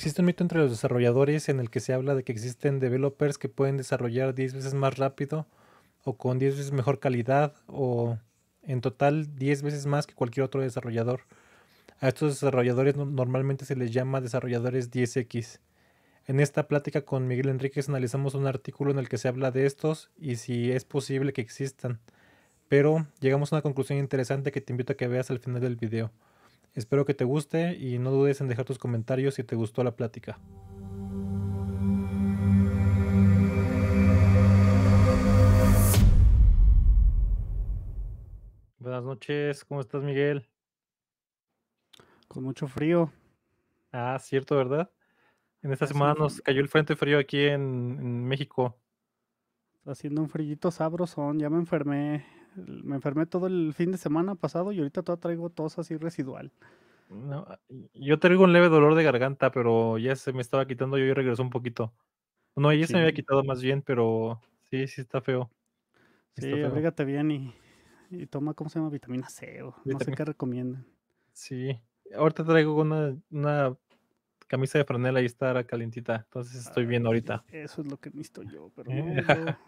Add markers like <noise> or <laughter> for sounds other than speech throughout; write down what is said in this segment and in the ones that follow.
Existe un mito entre los desarrolladores en el que se habla de que existen developers que pueden desarrollar 10 veces más rápido o con 10 veces mejor calidad o en total 10 veces más que cualquier otro desarrollador. A estos desarrolladores normalmente se les llama desarrolladores 10X. En esta plática con Miguel Enríquez analizamos un artículo en el que se habla de estos y si es posible que existan. Pero llegamos a una conclusión interesante que te invito a que veas al final del video. Espero que te guste y no dudes en dejar tus comentarios si te gustó la plática. Buenas noches, ¿cómo estás Miguel? Con mucho frío. Ah, cierto, ¿verdad? En esta semana nos cayó el frente frío aquí en, México. Está haciendo un frillito sabrosón, ya me enfermé me enfermé todo el fin de semana pasado y ahorita todavía traigo tos así residual. yo traigo un leve dolor de garganta, pero ya se me estaba quitando yo y regresó un poquito. No, ya se me había quitado más bien, pero sí, sí está feo. Sí, está bien y, toma, ¿cómo se llama? Vitamina C o no sé qué recomiendan. Sí, ahorita traigo una, una camisa de franela y está calientita, entonces estoy bien ahorita. Eso es lo que estoy yo, pero no, eh, <laughs>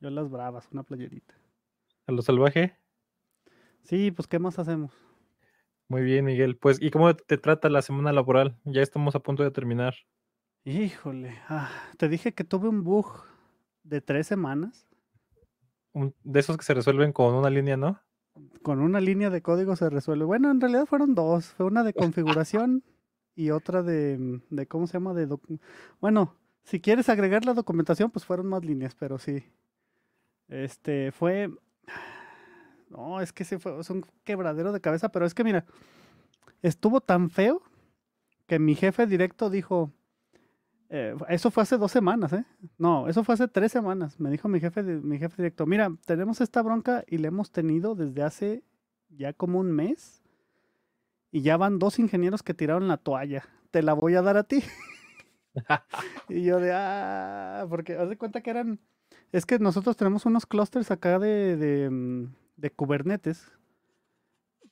yo las bravas, una playerita lo salvaje. Sí, pues ¿qué más hacemos? Muy bien, Miguel. Pues, ¿y cómo te trata la semana laboral? Ya estamos a punto de terminar. Híjole, ah, te dije que tuve un bug de tres semanas. de esos que se resuelven con una línea, ¿no? Con una línea de código se resuelve. Bueno, en realidad fueron dos. Fue una de configuración <laughs> y otra de, de ¿cómo se llama? De bueno, si quieres agregar la documentación, pues fueron más líneas, pero sí. Este fue no, es que se fue, un quebradero de cabeza, pero es que mira, estuvo tan feo que mi jefe directo dijo, eh, eso fue hace dos semanas, ¿eh? No, eso fue hace tres semanas. Me dijo mi jefe, mi jefe directo, mira, tenemos esta bronca y la hemos tenido desde hace ya como un mes y ya van dos ingenieros que tiraron la toalla. Te la voy a dar a ti. <laughs> y yo de, ah, porque haz de cuenta que eran, es que nosotros tenemos unos clusters acá de, mm, de Kubernetes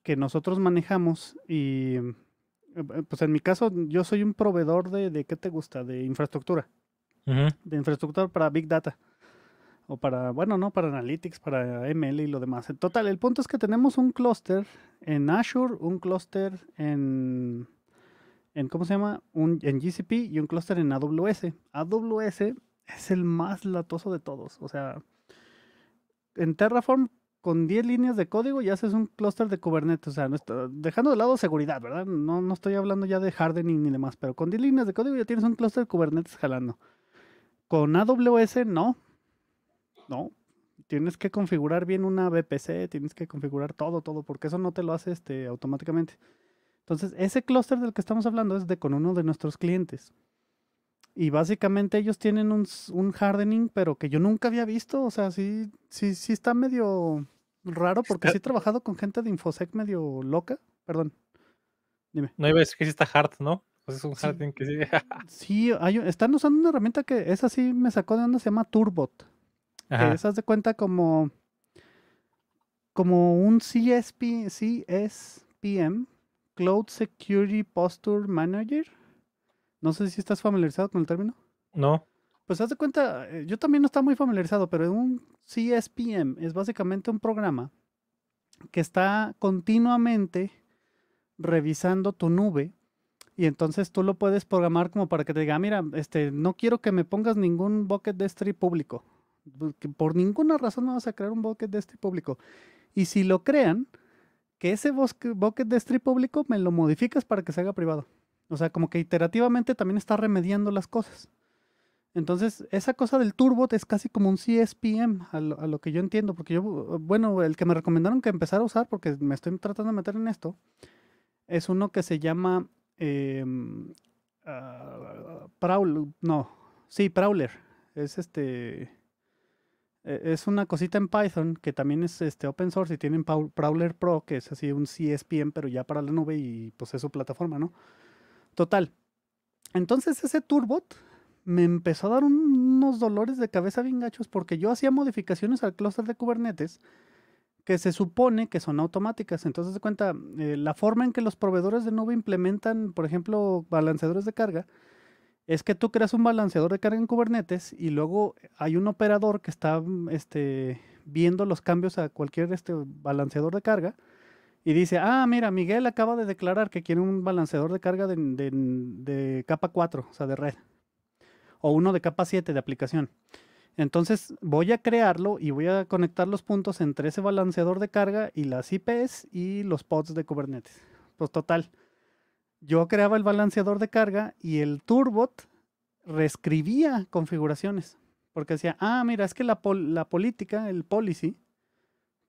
que nosotros manejamos y eh, pues en mi caso yo soy un proveedor de, de ¿qué te gusta? De infraestructura. De infraestructura para Big Data. O para, bueno, no, para Analytics, para ML y lo demás. En total, el punto es que tenemos un clúster en Azure, un clúster en, en, ¿cómo se llama? Un, en GCP y un clúster en AWS. AWS es el más latoso de todos. O sea, en Terraform con 10 líneas de código ya haces un clúster de Kubernetes. O sea, dejando de lado seguridad, ¿verdad? No, no estoy hablando ya de hardening ni demás, pero con 10 líneas de código ya tienes un clúster de Kubernetes jalando. Con AWS no. No. Tienes que configurar bien una VPC, tienes que configurar todo, todo, porque eso no te lo hace este, automáticamente. Entonces, ese clúster del que estamos hablando es de con uno de nuestros clientes. Y básicamente ellos tienen un, un, hardening, pero que yo nunca había visto. O sea, sí, sí, sí está medio raro porque sí he trabajado con gente de Infosec medio loca. Perdón. Dime. No iba a decir que sí está hard, ¿no? Pues es un hard que sí. <laughs> sí, están usando una herramienta que esa sí me sacó de onda, se llama Turbot. Ajá. Que esas de cuenta como como un CSP, CSPM, Cloud Security Posture Manager. No sé si estás familiarizado con el término. No. Pues haz de cuenta, eh, yo también no estaba muy familiarizado, pero un CSPM e es básicamente un programa que está continuamente revisando tu nube y entonces tú lo puedes programar como para que te diga, ah, mira, este, no quiero que me pongas ningún bucket de este público. que por ninguna razón no vas a crear un bucket de este público. Y si lo crean, que ese bucket de este público me lo modificas para que se haga privado. O sea, como que iterativamente también está remediando las cosas. Entonces, esa cosa del turbot es casi como un CSPM, a lo, que yo entiendo, porque yo, bueno, el que me recomendaron que empezara a usar, porque me estoy tratando de meter en esto, es uno que se llama em, ah, Prowler, no, sí, Prowler. Es este, e, es una cosita en Python que también es este open source y tienen Prowler Pro, que es así un CSPM, pero ya para la nube y pues es su plataforma, ¿no? Total. Entonces ese Turbot me empezó a dar unos dolores de cabeza bien gachos porque yo hacía modificaciones al clúster de Kubernetes que se supone que son automáticas. Entonces, de cuenta, eh, la forma en que los proveedores de nube implementan, por ejemplo, balanceadores de carga, es que tú creas un balanceador de carga en Kubernetes y luego hay un operador que está este, viendo los cambios a cualquier este, balanceador de carga y dice, ah, mira, Miguel acaba de declarar que quiere un balanceador de carga de, de, de capa 4, o sea, de red o uno de capa 7 de aplicación. Entonces voy a crearlo y voy a conectar los puntos entre ese balanceador de carga y las IPs y los pods de Kubernetes. Pues total, yo creaba el balanceador de carga y el Turbot reescribía configuraciones. Porque decía, ah, mira, es que la, la política, el policy,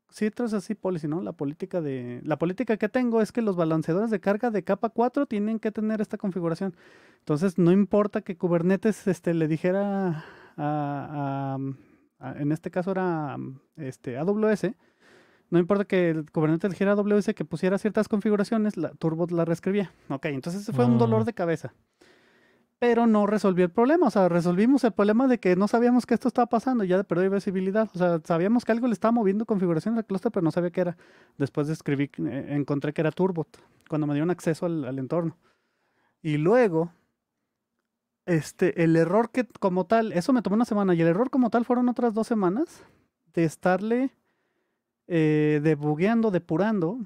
sí, es así policy, ¿no? La política de la política que tengo es que los balanceadores de carga de capa 4 tienen que tener esta configuración. Entonces, no importa que Kubernetes este, le dijera a, um, en este caso era um, este AWS, no importa que el Kubernetes dijera a AWS que pusiera ciertas configuraciones, la Turbo la reescribía. Ok, entonces fue un dolor ah. de cabeza pero no resolví el problema. O sea, resolvimos el problema de que no sabíamos que esto estaba pasando, ya perdió visibilidad. O sea, sabíamos que algo le estaba moviendo configuración al clúster, pero no sabía qué era. Después de escribir eh, encontré que era Turbot, cuando me dieron acceso al, entorno. Y luego, este, el error que como tal, eso me tomó una semana, y el error como tal fueron otras dos semanas de estarle eh, debugueando, depurando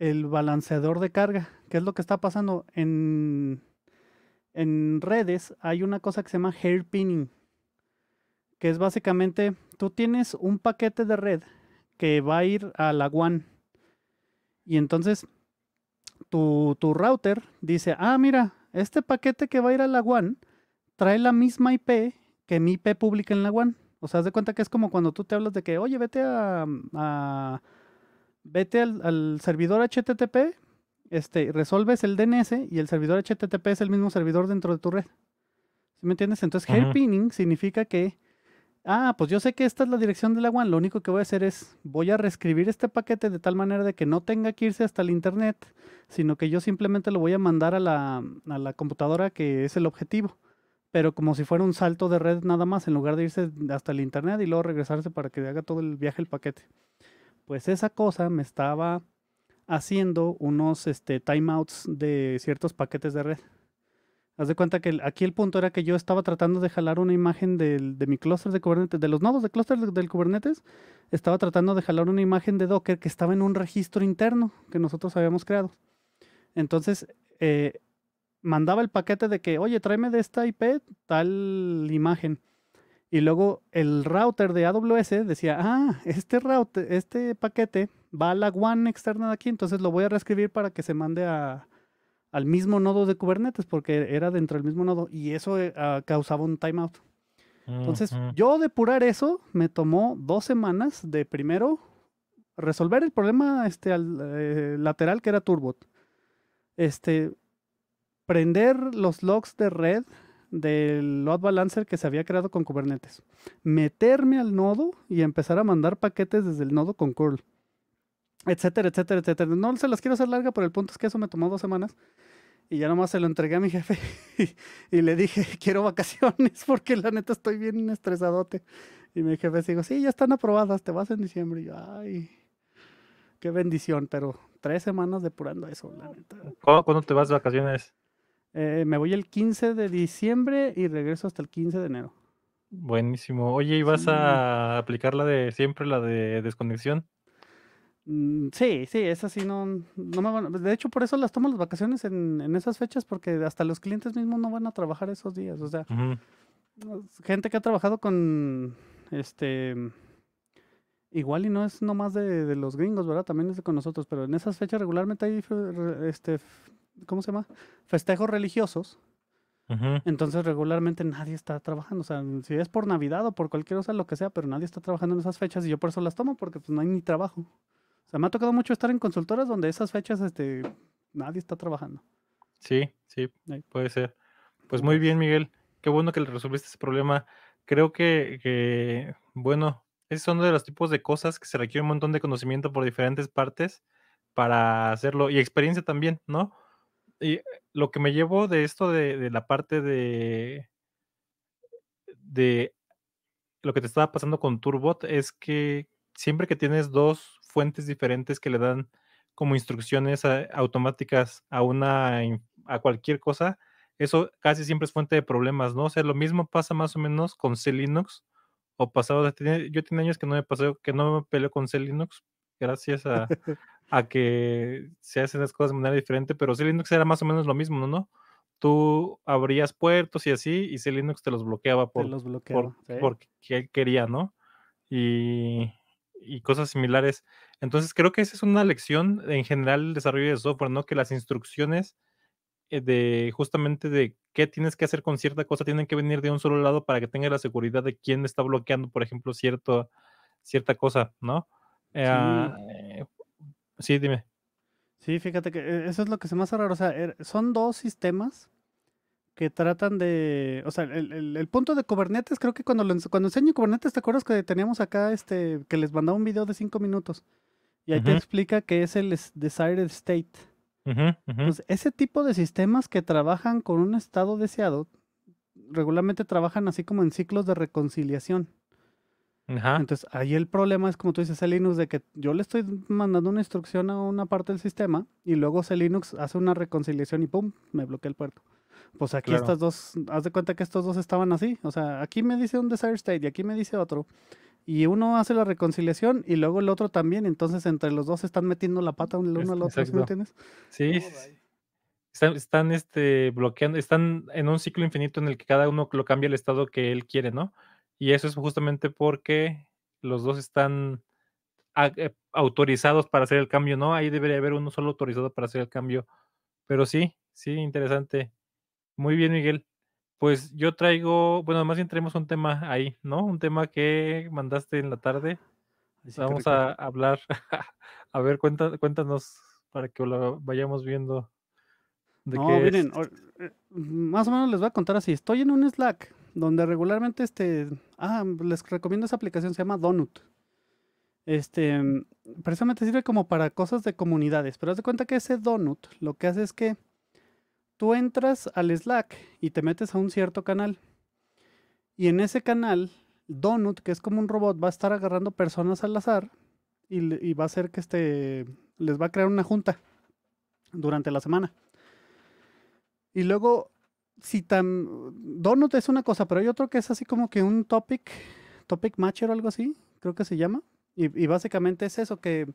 el balanceador de carga, qué es lo que está pasando en en redes hay una cosa que se llama hairpinning, que es básicamente tú tienes un paquete de red que va a ir a la WAN. Y entonces tu, router dice, ah, mira, este paquete que va a ir a la WAN trae la misma IP que mi IP pública en la WAN. O sea, haz de cuenta que es como cuando tú te hablas de que, oye, vete a, vete al servidor HTTP este, resolves el DNS y el servidor HTTP es el mismo servidor dentro de tu red. ¿Sí me entiendes? Entonces, hairpinning significa que, ah, pues yo sé que esta es la dirección del agua. lo único que voy a hacer es, voy a reescribir este paquete de tal manera de que no tenga que irse hasta el Internet, sino que yo simplemente lo voy a mandar a la, a la computadora que es el objetivo, pero como si fuera un salto de red nada más, en lugar de irse hasta el Internet y luego regresarse para que haga todo el viaje el paquete. Pues esa cosa me estaba haciendo unos este, timeouts de ciertos paquetes de red. Haz de cuenta que aquí el punto era que yo estaba tratando de jalar una imagen de mi clúster de Kubernetes, de los nodos de clúster del Kubernetes, estaba tratando de jalar una imagen de Docker que estaba en un registro interno que nosotros habíamos creado. Entonces, eh, mandaba el paquete de que, oye, tráeme de esta IP tal imagen. Y luego el router de AWS decía, ah, este router, este paquete va a la WAN externa de aquí, entonces lo voy a reescribir para que se mande al mismo nodo de Kubernetes, porque era dentro del mismo nodo, y eso eh, ah, causaba un timeout. Entonces, yo depurar eso me tomó dos semanas de primero resolver el problema este, al, eh, lateral que era Turbot. Este, prender los logs de red del load balancer que se había creado con Kubernetes. Meterme al nodo y empezar a mandar paquetes desde el nodo con curl. Etcétera, etcétera, etcétera. No se las quiero hacer larga, pero el punto es que eso me tomó dos semanas. Y ya nomás se lo entregué a mi jefe <laughs> y, le dije, <laughs> quiero vacaciones porque la neta estoy bien estresadote. Y mi jefe dijo, sí, ya están aprobadas, te vas en diciembre. Y yo, ay, qué bendición, pero tres semanas depurando eso, la neta. ¿Cuándo, te vas de vacaciones? Eh, me voy el 15 de diciembre y regreso hasta el 15 de enero. Buenísimo. Oye, ¿y vas a aplicar la de siempre, la de desconexión? Mm, sí, sí, es así, no, no me van, De hecho, por eso las tomo las vacaciones en, esas fechas, porque hasta los clientes mismos no van a trabajar esos días. O sea, gente que ha trabajado con este igual y no es nomás de, de los gringos, ¿verdad? También es de con nosotros, pero en esas fechas regularmente hay este ¿cómo se llama? Festejos religiosos. Entonces regularmente nadie está trabajando, o sea, si es por Navidad o por cualquier cosa, lo que sea, pero nadie está trabajando en esas fechas y yo por eso las tomo porque pues no hay ni trabajo. O sea, me ha tocado mucho estar en consultoras donde esas fechas este, nadie está trabajando. Sí, sí, puede ser. Pues muy bien, Miguel. Qué bueno que le resolviste ese problema. Creo que, que, bueno, esos son de los tipos de cosas que se requiere un montón de conocimiento por diferentes partes para hacerlo y experiencia también, ¿no? y eh, lo que me llevo de esto de, la parte de, de lo que te estaba pasando con Turbot es que siempre que tienes dos fuentes diferentes que le dan como instrucciones eh, automáticas a una a cualquier cosa, eso casi siempre es fuente de problemas, ¿no? O sea, lo mismo pasa más o menos con C Linux o pasado. yo tenía años que no me pasó, que no me peleó con C Linux, gracias a, a que se hacen las cosas de manera diferente, pero si Linux era más o menos lo mismo, ¿no? Tú abrías puertos y así, y si Linux te los bloqueaba por, los quería, ¿no? Y, y cosas similares. Entonces creo que esa es una lección en general del desarrollo de software, ¿no? Que las instrucciones eh, de justamente de qué tienes que hacer con cierta cosa tienen que venir de un solo lado para que tenga la seguridad de quién está bloqueando, por ejemplo, cierto, cierta cosa, ¿no? Ah, eh, Sí, dime. Sí, fíjate que eh, eso es lo que se me hace raro. O sea, er, son dos sistemas que tratan de. O sea, el, punto de Kubernetes, creo que cuando, cuando enseño Kubernetes, ¿te acuerdas que teníamos acá este que les mandaba un video de cinco minutos? Y ahí te explica que es el desired state. Entonces, ese tipo de sistemas que trabajan con un estado deseado regularmente trabajan así como en ciclos de reconciliación. Entonces, ahí el problema es, como tú dices, el Linux, de que yo le estoy mandando una instrucción a una parte del sistema y luego ese Linux hace una reconciliación y ¡pum! me bloquea el puerto. Pues aquí estas dos, haz de cuenta que estos dos estaban así. O sea, aquí me dice un desire state y aquí me dice otro. Y uno hace la reconciliación y luego el otro también. Entonces, entre los dos están metiendo la pata uno al otro, me entiendes? Sí. están, están, este, bloqueando, están en un ciclo infinito en el que cada uno lo cambia el estado que él quiere, ¿no? Y eso es justamente porque los dos están ah, eh, autorizados para hacer el cambio, ¿no? Ahí debería haber uno solo autorizado para hacer el cambio. Pero sí, sí, interesante. Muy bien, Miguel. Pues yo traigo, bueno, además bien un tema ahí, ¿no? Un tema que mandaste en la tarde. Vamos a hablar. <laughs> a ver, cuéntanos, cuéntanos para que lo vayamos viendo. no, eh, más o menos les voy a contar así. Estoy en un Slack donde regularmente este, ah, les recomiendo esa aplicación, se llama Donut. Este, precisamente sirve como para cosas de comunidades, pero haz de cuenta que ese Donut lo que hace es que tú entras al Slack y te metes a un cierto canal. Y en ese canal, Donut, que es como un robot, va a estar agarrando personas al azar y, va a hacer que este, les va a crear una junta durante la semana. Y luego si tan. Donut es una cosa, pero hay otro que es así como que un topic, topic matcher o algo así, creo que se llama. Y, básicamente es eso, que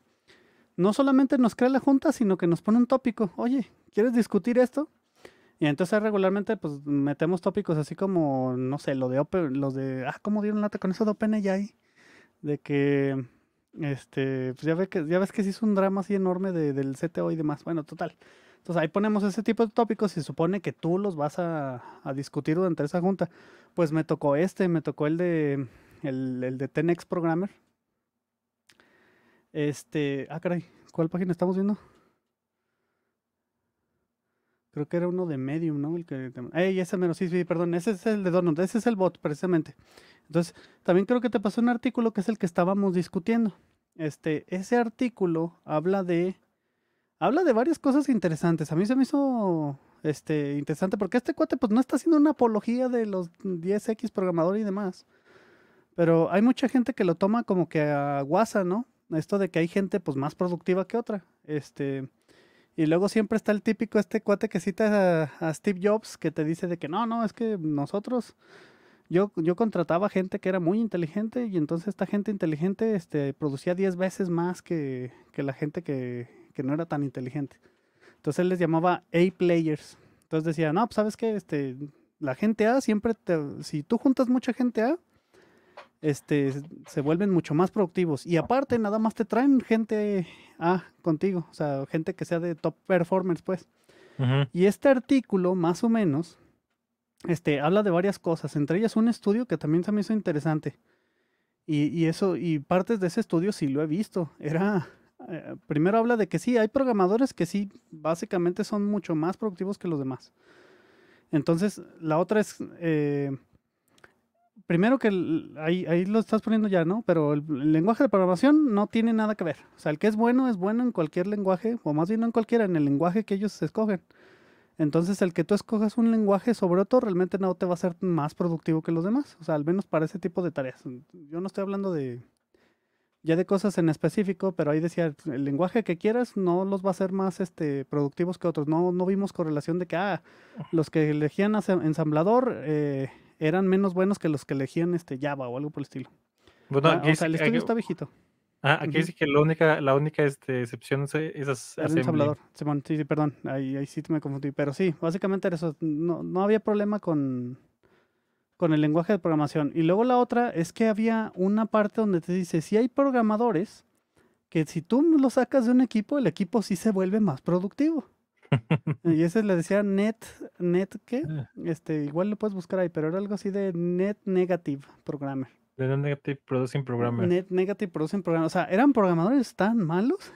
no solamente nos crea la junta, sino que nos pone un tópico. Oye, ¿quieres discutir esto? Y entonces regularmente pues metemos tópicos así como, no sé, lo de Open, los de, ah, ¿cómo dieron lata con eso de OpenAI? De que, este, pues ya, que, ya ves que se hizo un drama así enorme de, del CTO y demás. Bueno, total. Entonces ahí ponemos ese tipo de tópicos y supone que tú los vas a, discutir durante esa junta. Pues me tocó este, me tocó el de el, de Tenex Programmer. Este, ah caray, ¿cuál página estamos viendo? Creo que era uno de Medium, ¿no? El que Ey, ese menos, sí, sí, perdón, ese es el de Donald, ese es el bot precisamente. Entonces, también creo que te pasó un artículo que es el que estábamos discutiendo. Este, ese artículo habla de habla de varias cosas interesantes. A mí se me hizo este, interesante porque este cuate pues no está haciendo una apología de los 10X programador y demás. Pero hay mucha gente que lo toma como que a guasa, ¿no? Esto de que hay gente pues más productiva que otra. Este, y luego siempre está el típico este cuate que cita a, Steve Jobs que te dice de que no, no, es que nosotros yo, yo contrataba gente que era muy inteligente y entonces esta gente inteligente este, producía 10 veces más que la gente que, que no era tan inteligente. Entonces él les llamaba A-players. Entonces decía, no, pues sabes qué? este, la gente A siempre te, si tú juntas mucha gente A, este, se vuelven mucho más productivos. Y aparte, nada más te traen gente A contigo, o sea, gente que sea de top performers, pues. Y este artículo, más o menos, este, habla de varias cosas, entre ellas un estudio que también se me hizo interesante. y eso, y partes de ese estudio sí lo he visto. Era, eh, primero habla de que sí, hay programadores que sí, básicamente son mucho más productivos que los demás. Entonces, la otra es, eh, primero que ahí, lo estás poniendo ya, ¿no? Pero el, lenguaje de programación no tiene nada que ver. O sea, el que es bueno es bueno en cualquier lenguaje, o más bien no en cualquiera, en el lenguaje que ellos escogen. Entonces, el que tú escojas un lenguaje sobre otro realmente no te va a ser más productivo que los demás. O sea, al menos para ese tipo de tareas. Yo no estoy hablando de ya de cosas en específico, pero ahí decía, el lenguaje que quieras no los va a hacer más este, productivos que otros. No, no vimos correlación de que ah, los que elegían ensamblador eh, eran menos buenos que los que elegían este, Java o algo por el estilo. Ah, o sea, el estudio está viejito. Ah, aquí dice que la única, la única este, excepción es, el ensamblador. sí, perdón, ahí, ahí sí me confundí. Pero sí, básicamente era eso. no había problema con con el lenguaje de programación. Y luego la otra es que había una parte donde te dice, si hay programadores, que si tú lo sacas de un equipo, el equipo sí se vuelve más productivo. <laughs> y ese le decía net, net qué, ah. este, igual lo puedes buscar ahí, pero era algo así de net negative programmer. Net negative producing programmer. Net negative producing programmer. O sea, eran programadores tan malos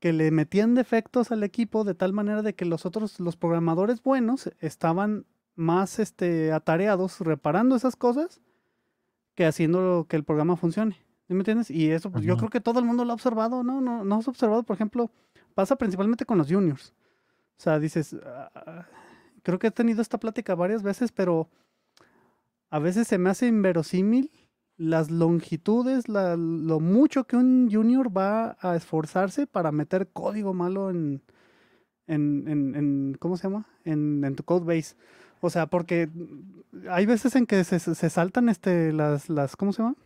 que le metían defectos al equipo de tal manera de que los otros, los programadores buenos estaban más este, atareados reparando esas cosas que haciendo que el programa funcione. me entiendes? Y eso, pues, yo creo que todo el mundo lo ha observado, ¿no? No, no has observado, por ejemplo, pasa principalmente con los juniors. O sea, dices, ah, creo que he tenido esta plática varias veces, pero a veces se me hace inverosímil las longitudes, lo mucho que un junior va a esforzarse para meter código malo en, en, en, ¿cómo se llama? En, en tu code base. O sea, porque hay veces en que se, saltan este, las, las, ¿cómo se llama?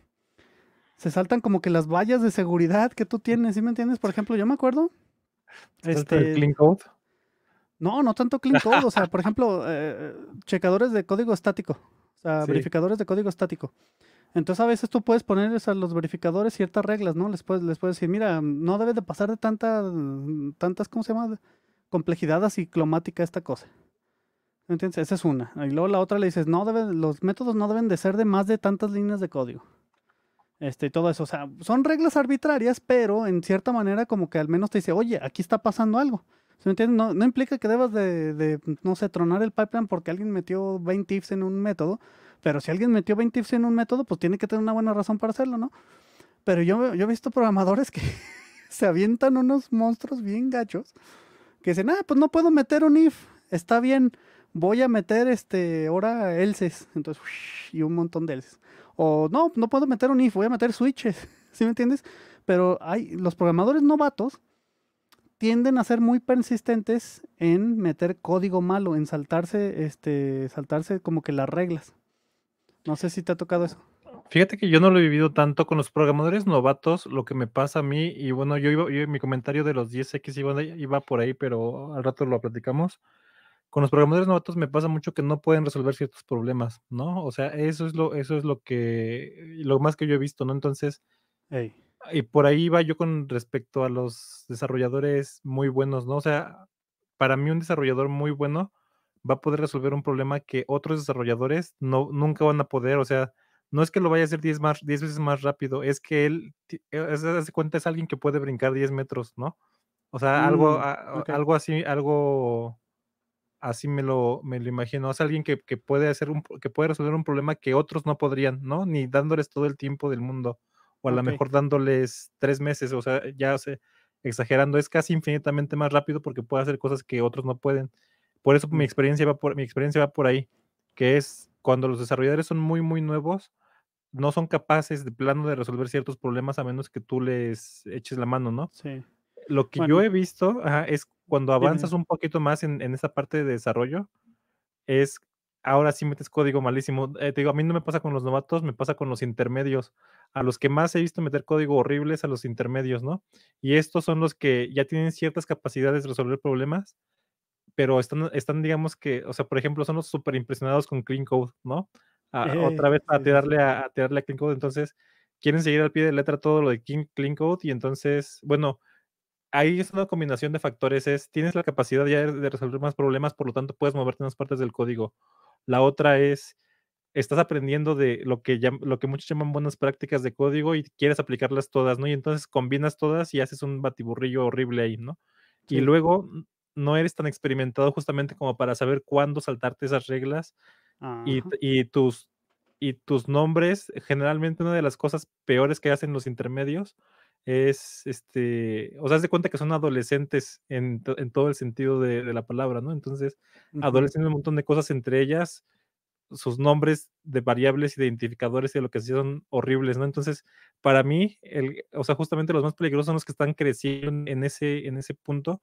Se saltan como que las vallas de seguridad que tú tienes, ¿sí me entiendes? Por ejemplo, yo me acuerdo. Este, el clean code? No, no tanto clean code. O sea, por ejemplo, eh, checadores de código estático. O sea, verificadores de código estático. Entonces a veces tú puedes ponerles a los verificadores ciertas reglas, ¿no? Les puedes, les puedes decir, mira, no debe de pasar de tanta, tantas, ¿cómo se llama? Complejidad clomática esta cosa. ¿Entiendes? Esa es una. Y luego la otra le dices, no los métodos no deben de ser de más de tantas líneas de código. Este, y todo eso. O sea, son reglas arbitrarias, pero en cierta manera como que al menos te dice, oye, aquí está pasando algo. se me No, implica que debas de, no sé, tronar el pipeline porque alguien metió 20 ifs en un método. Pero si alguien metió 20 ifs en un método, pues tiene que tener una buena razón para hacerlo, ¿no? Pero yo, yo he visto programadores que <laughs> se avientan unos monstruos bien gachos que dicen, ah, pues no puedo meter un if, está bien voy a meter este, ahora elses, entonces, y un montón de elses. O no, no puedo meter un if, voy a meter switches, <laughs> ¿sí me entiendes? Pero hay, los programadores novatos tienden a ser muy persistentes en meter código malo, en saltarse, este, saltarse como que las reglas. No sé si te ha tocado eso. Fíjate que yo no lo he vivido tanto con los programadores novatos, lo que me pasa a mí, y bueno, yo iba, yo, mi comentario de los 10X iba por ahí, pero al rato lo platicamos con los programadores novatos me pasa mucho que no pueden resolver ciertos problemas, ¿no? O sea, eso es lo, eso es lo que, lo más que yo he visto, ¿no? Entonces, y por ahí va yo con respecto a los desarrolladores muy buenos, ¿no? O sea, para mí un desarrollador muy bueno va a poder resolver un problema que otros desarrolladores no, nunca van a poder, o sea, no es que lo vaya a hacer 10 diez veces más rápido, es que él, se cuenta, es alguien que puede brincar 10 metros, ¿no? O sea, algo, mm, algo así, algo así me lo, me lo imagino. Es alguien que, puede hacer un, que puede resolver un problema que otros no podrían, ¿no? Ni dándoles todo el tiempo del mundo. O a lo mejor dándoles tres meses, o sea, ya sé, exagerando, es casi infinitamente más rápido porque puede hacer cosas que otros no pueden. Por eso mi mm. experiencia va por, mi experiencia va por ahí, que es cuando los desarrolladores son muy, muy nuevos, no son capaces de plano de resolver ciertos problemas a menos que tú les eches la mano, ¿no? Sí lo que yo he visto es cuando avanzas un poquito más en, en esa parte de desarrollo, es ahora sí metes código malísimo. Eh, te digo, a mí no me pasa con los novatos, me pasa con los intermedios. A los que más he visto meter código horribles a los intermedios, ¿no? Y estos son los que ya tienen ciertas capacidades de resolver problemas, pero están, están digamos que, o sea, por ejemplo, son los súper impresionados con Clean Code, ¿no? Eh, otra vez a tirarle a, a, tirarle Clean Code, entonces quieren seguir al pie de letra todo lo de clean Code y entonces, bueno, ahí es una combinación de factores, es tienes la capacidad ya de resolver más problemas, por lo tanto puedes moverte en las partes del código. La otra es, estás aprendiendo de lo que, ya, lo que muchos llaman buenas prácticas de código y quieres aplicarlas todas, ¿no? Y entonces combinas todas y haces un batiburrillo horrible ahí, ¿no? Y luego no eres tan experimentado justamente como para saber cuándo saltarte esas reglas y, y, tus, y tus nombres, generalmente una de las cosas peores que hacen los intermedios es, este, o sea, de cuenta que son adolescentes en, todo el sentido de, la palabra, ¿no? Entonces, uh un montón de cosas, entre ellas sus nombres de variables identificadores y de lo que se son horribles, ¿no? Entonces, para mí, el, o sea, justamente los más peligrosos son los que están creciendo en ese, en ese punto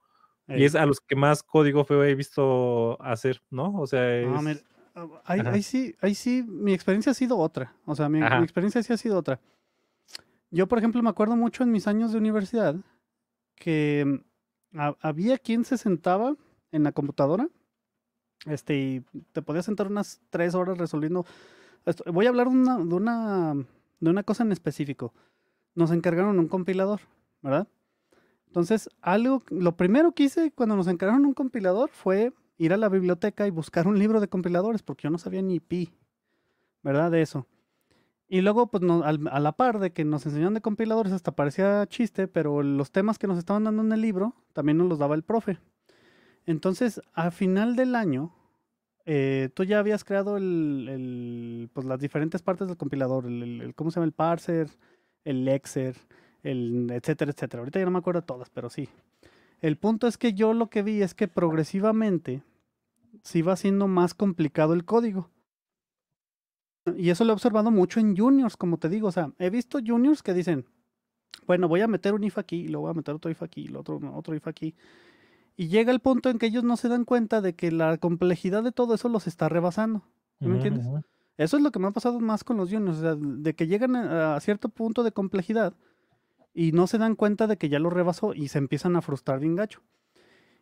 y es a los que más código feo he visto hacer, ¿no? O sea, ah, es... Ah, ahí, sí, ahí sí, mi experiencia ha sido otra, o sea, mi experiencia sí ha sido otra. Yo, por ejemplo, me acuerdo mucho en mis años de universidad que mm, había quien se sentaba en la computadora este, y te podías sentar unas tres horas resolviendo. Voy a hablar de una, de una, de una cosa en específico. Nos encargaron un compilador, ¿verdad? Entonces, algo, lo primero que hice cuando nos encargaron un compilador fue ir a la biblioteca y buscar un libro de compiladores, porque yo no sabía ni pi, ¿verdad? De eso. Y luego, pues a la par de que nos enseñaron de compiladores, hasta parecía chiste, pero los temas que nos estaban dando en el libro también nos los daba el profe. Entonces, a final del año, eh, tú ya habías creado el, pues, las diferentes partes del compilador, el, ¿cómo se llama? El parser, el lexer, el etcétera, etcétera. Ahorita ya no me acuerdo todas, pero sí. El punto es que yo lo que vi es que progresivamente se iba haciendo más complicado el código. Y eso lo he observado mucho en juniors, como te digo. O sea, he visto juniors que dicen, bueno, voy a meter un if aquí, y voy a meter otro if aquí, y otro, otro if aquí. Y llega el punto en que ellos no se dan cuenta de que la complejidad de todo eso los está rebasando. ¿Me entiendes? Eso es lo que me ha pasado más con los juniors, o sea, de que llegan a cierto punto de complejidad y no se dan cuenta de que ya lo rebasó y se empiezan a frustrar bien gacho.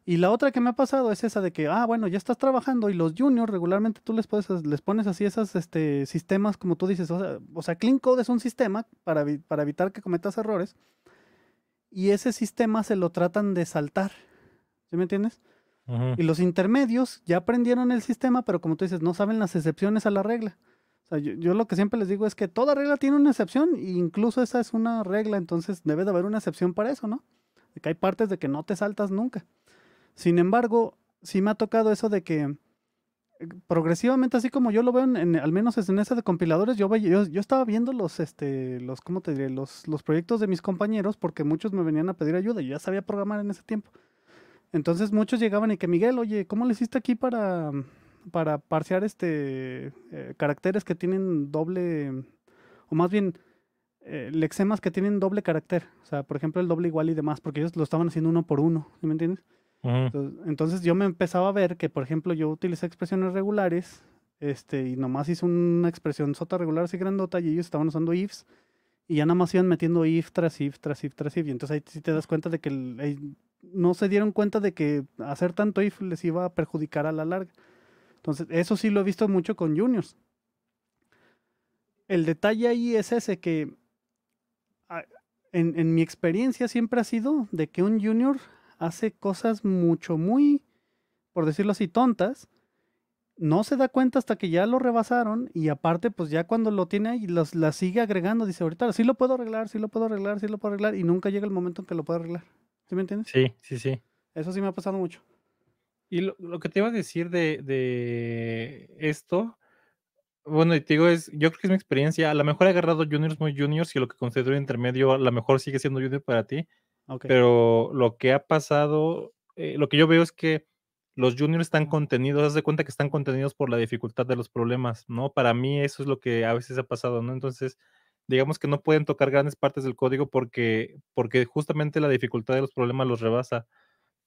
Y la otra que me ha pasado es esa de que, ah, bueno, ya estás trabajando y los juniors regularmente tú les, puedes, les pones así esos este, sistemas, como tú dices, o sea, Clean Code es un sistema para, evitar que cometas errores y ese sistema se lo tratan de saltar, ¿sí me entiendes? Y los intermedios ya aprendieron el sistema, pero como tú dices, no saben las excepciones a la regla. O sea, yo, lo que siempre les digo es que toda regla tiene una excepción e incluso esa es una regla, entonces debe de haber una excepción para eso, ¿no? De que hay partes de que no te saltas nunca. Sin embargo, sí me ha tocado eso de que eh, progresivamente, así como yo lo veo, en, al menos en esa de compiladores, yo, estaba viendo los, este, los, te Los, proyectos de mis compañeros porque muchos me venían a pedir ayuda. y ya sabía programar en ese tiempo. Entonces muchos llegaban y que, Miguel, oye, ¿cómo le hiciste aquí para, para este, eh, caracteres que tienen doble, o más bien, eh, lexemas que tienen doble carácter? O sea, por ejemplo, el doble igual y demás, porque ellos lo estaban haciendo uno por uno, me entiendes? entonces, yo me empezaba a ver que, por ejemplo, yo utilicé expresiones regulares este, y nomás hice una expresión sota regular así grandota y ellos estaban usando ifs y ya nomás iban metiendo if tras if tras if tras if y entonces ahí sí te das cuenta de que no se dieron cuenta de que hacer tanto if les iba a perjudicar a la larga. Entonces, eso sí lo he visto mucho con juniors. El detalle ahí es ese que en, en mi experiencia siempre ha sido de que un junior hace cosas mucho, muy, por decirlo así, tontas. No se da cuenta hasta que ya lo rebasaron y aparte, pues ya cuando lo tiene ahí, los, la sigue agregando. Dice, ahorita sí lo puedo arreglar, sí lo puedo arreglar, sí lo puedo arreglar y nunca llega el momento en que lo pueda arreglar. ¿Sí me entiendes? Sí, sí, sí. Eso sí me ha pasado mucho. Y lo, que te iba a decir de, de esto, bueno, y te digo, es, yo creo que es mi experiencia. A lo mejor he agarrado juniors muy juniors y lo que considero intermedio, a lo mejor sigue siendo junior para ti. Pero lo que ha pasado, eh, lo que yo veo es que los juniors están contenidos, haz de cuenta que están contenidos por la dificultad de los problemas, ¿no? Para mí eso es lo que a veces ha pasado, ¿no? Entonces, digamos que no pueden tocar grandes partes del código porque, porque justamente la dificultad de los problemas los rebasa.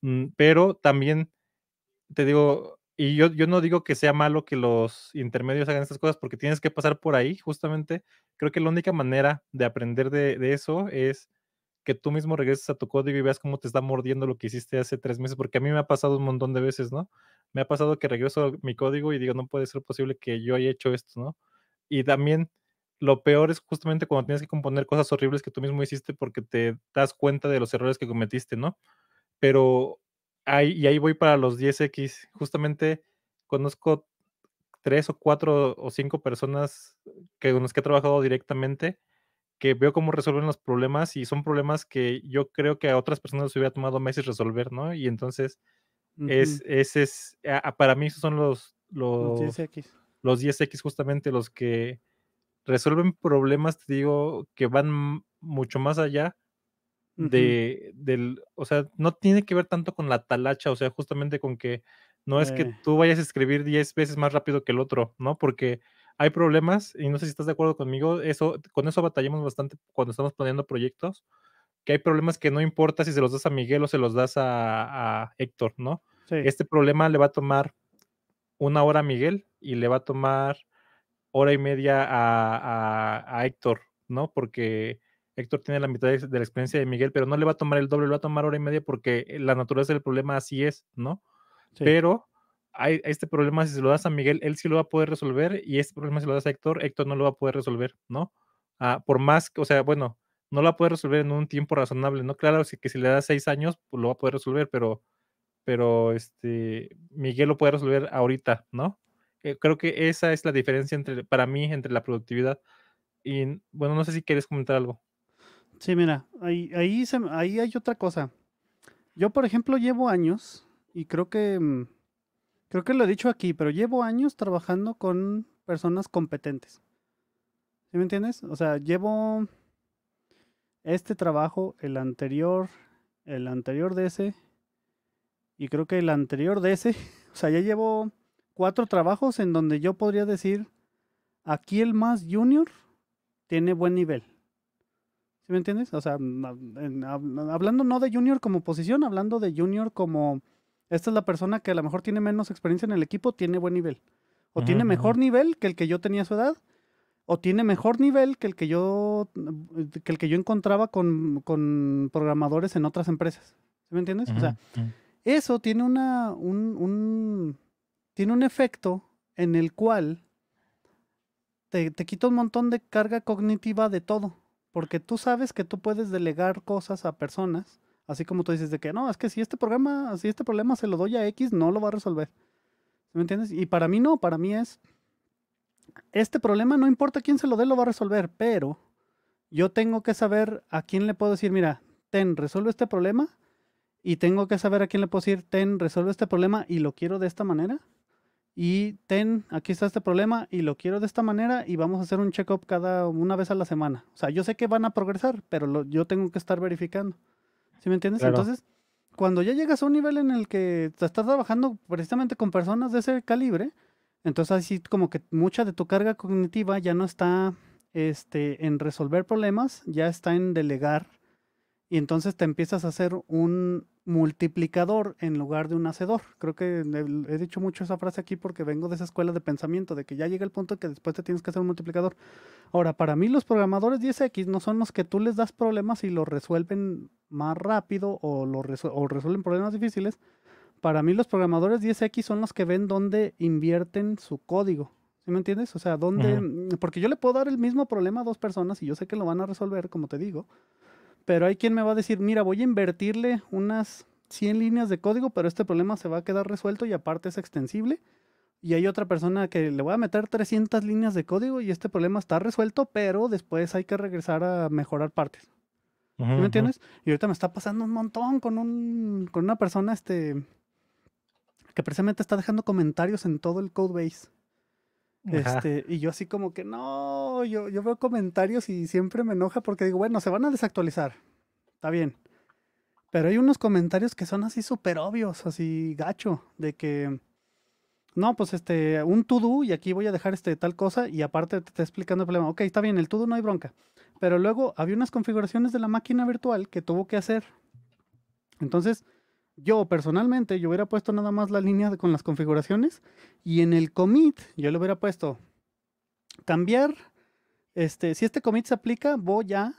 Mm, pero también, te digo, y yo, yo no digo que sea malo que los intermedios hagan estas cosas porque tienes que pasar por ahí, justamente. Creo que la única manera de aprender de, de eso es que tú mismo regreses a tu código y veas cómo te está mordiendo lo que hiciste hace tres meses, porque a mí me ha pasado un montón de veces, ¿no? Me ha pasado que regreso a mi código y digo, no puede ser posible que yo haya hecho esto, ¿no? Y también lo peor es justamente cuando tienes que componer cosas horribles que tú mismo hiciste porque te das cuenta de los errores que cometiste, ¿no? Pero ahí, y ahí voy para los 10X. Justamente conozco tres o cuatro o cinco personas que, con las que he trabajado directamente que veo cómo resuelven los problemas y son problemas que yo creo que a otras personas les hubiera tomado meses resolver, ¿no? Y entonces, es, para mí esos son los, los, 10X. Los 10X justamente los que resuelven problemas, te digo, que van mucho más allá de, del, o sea, no tiene que ver tanto con la talacha, o sea, justamente con que no es que eh. tú vayas a escribir 10 veces más rápido que el otro, ¿no? Porque hay problemas, y no sé si estás de acuerdo conmigo, eso, con eso batallamos bastante cuando estamos planeando proyectos, que hay problemas que no importa si se los das a Miguel o se los das a, Héctor, ¿no? Este problema le va a tomar una hora a Miguel y le va a tomar hora y media a, Héctor, ¿no? Porque Héctor tiene la mitad de, la experiencia de Miguel, pero no le va a tomar el doble, le va a tomar hora y media porque la naturaleza del problema así es, ¿no? Pero este problema si se lo das a Miguel, él sí lo va a poder resolver y este problema si lo das a Héctor, Héctor no lo va a poder resolver, ¿no? Ah, por más, o sea, bueno, no lo va a poder resolver en un tiempo razonable, ¿no? Claro, que si le das seis años, pues lo va a poder resolver, pero, pero este, Miguel lo puede resolver ahorita, ¿no? Eh, creo que esa es la diferencia entre, para mí, entre la productividad. Y bueno, no sé si quieres comentar algo. Sí, mira, ahí, ahí, ahí hay otra cosa. Yo, por ejemplo, llevo años y creo que mm, Creo que lo he dicho aquí, pero llevo años trabajando con personas competentes. ¿Sí me entiendes? O sea, llevo este trabajo, el anterior, el anterior de ese, y creo que el anterior de ese, <laughs> o sea, ya llevo cuatro trabajos en donde yo podría decir, aquí el más junior tiene buen nivel. ¿Sí me entiendes? O sea, mm, ah, hablando no de junior como posición, hablando de junior como esta es la persona que a lo mejor tiene menos experiencia en el equipo, tiene buen nivel. O tiene mejor nivel que el que yo tenía a su edad, o tiene mejor nivel que el que yo, que el que yo encontraba con, con programadores en otras empresas. me entiendes? o sea, eso tiene una, un, tiene un efecto en el cual te, te quita un montón de carga cognitiva de todo. Porque tú sabes que tú puedes delegar cosas a personas Así como tú dices de que no, es que este si este problema se lo doy a X, no lo va a resolver. ¿Me entiendes? Y para mí no, para mí es, este problema no importa quién se lo dé, lo va a resolver, pero yo tengo que saber a quién le puedo decir, mira, ten, resuelve este problema, y tengo que saber a quién le puedo decir, ten, resuelve este problema y lo quiero de esta manera. Y ten, aquí está este problema y lo quiero de esta manera y vamos a hacer un check-up cada una vez a la semana. O sea, yo sé que van a progresar, pero yo tengo que estar verificando. ¿Sí me entiendes? Entonces, cuando ya llegas a un nivel en el que estás trabajando precisamente con personas de ese calibre, entonces así como que mucha de tu carga cognitiva ya no está este, en resolver problemas, ya está en delegar y entonces te empiezas a hacer un multiplicador en lugar de un hacedor. Creo que he dicho mucho esa frase aquí porque vengo de esa escuela de pensamiento, de que ya llega el punto que después te tienes que hacer un multiplicador. Ahora, para mí los programadores 10X no son los que tú les das problemas y los resuelven más rápido o, lo resuelven problemas difíciles. Para mí los programadores 10X son los que ven dónde invierten su código. ¿Sí me entiendes? O sea, dónde... Porque yo le puedo dar el mismo problema a dos personas y yo sé que lo van a resolver, como te digo pero hay quien me va a decir, mira, voy a invertirle unas 100 líneas de código, pero este problema se va a quedar resuelto y aparte es extensible. Y hay otra persona que le voy a meter 300 líneas de código y este problema está resuelto, pero después hay que regresar a mejorar partes. ¿Me entiendes? Y ahorita me está pasando un montón con, con una persona este, que precisamente está dejando comentarios en todo el codebase. Este, y yo así como que no, yo, yo veo comentarios y siempre me enoja porque digo, bueno, se van a desactualizar. Está bien. Pero hay unos comentarios que son así súper obvios, así gacho, de que no, pues este, un to y aquí voy a dejar este tal cosa y aparte te está explicando el problema. Ok, está bien, el to no hay bronca. Pero luego había unas configuraciones de la máquina virtual que tuvo que hacer. Entonces, yo personalmente, yo hubiera puesto nada más la línea con las configuraciones y en el commit yo le hubiera puesto cambiar, este, si este commit se aplica, voy a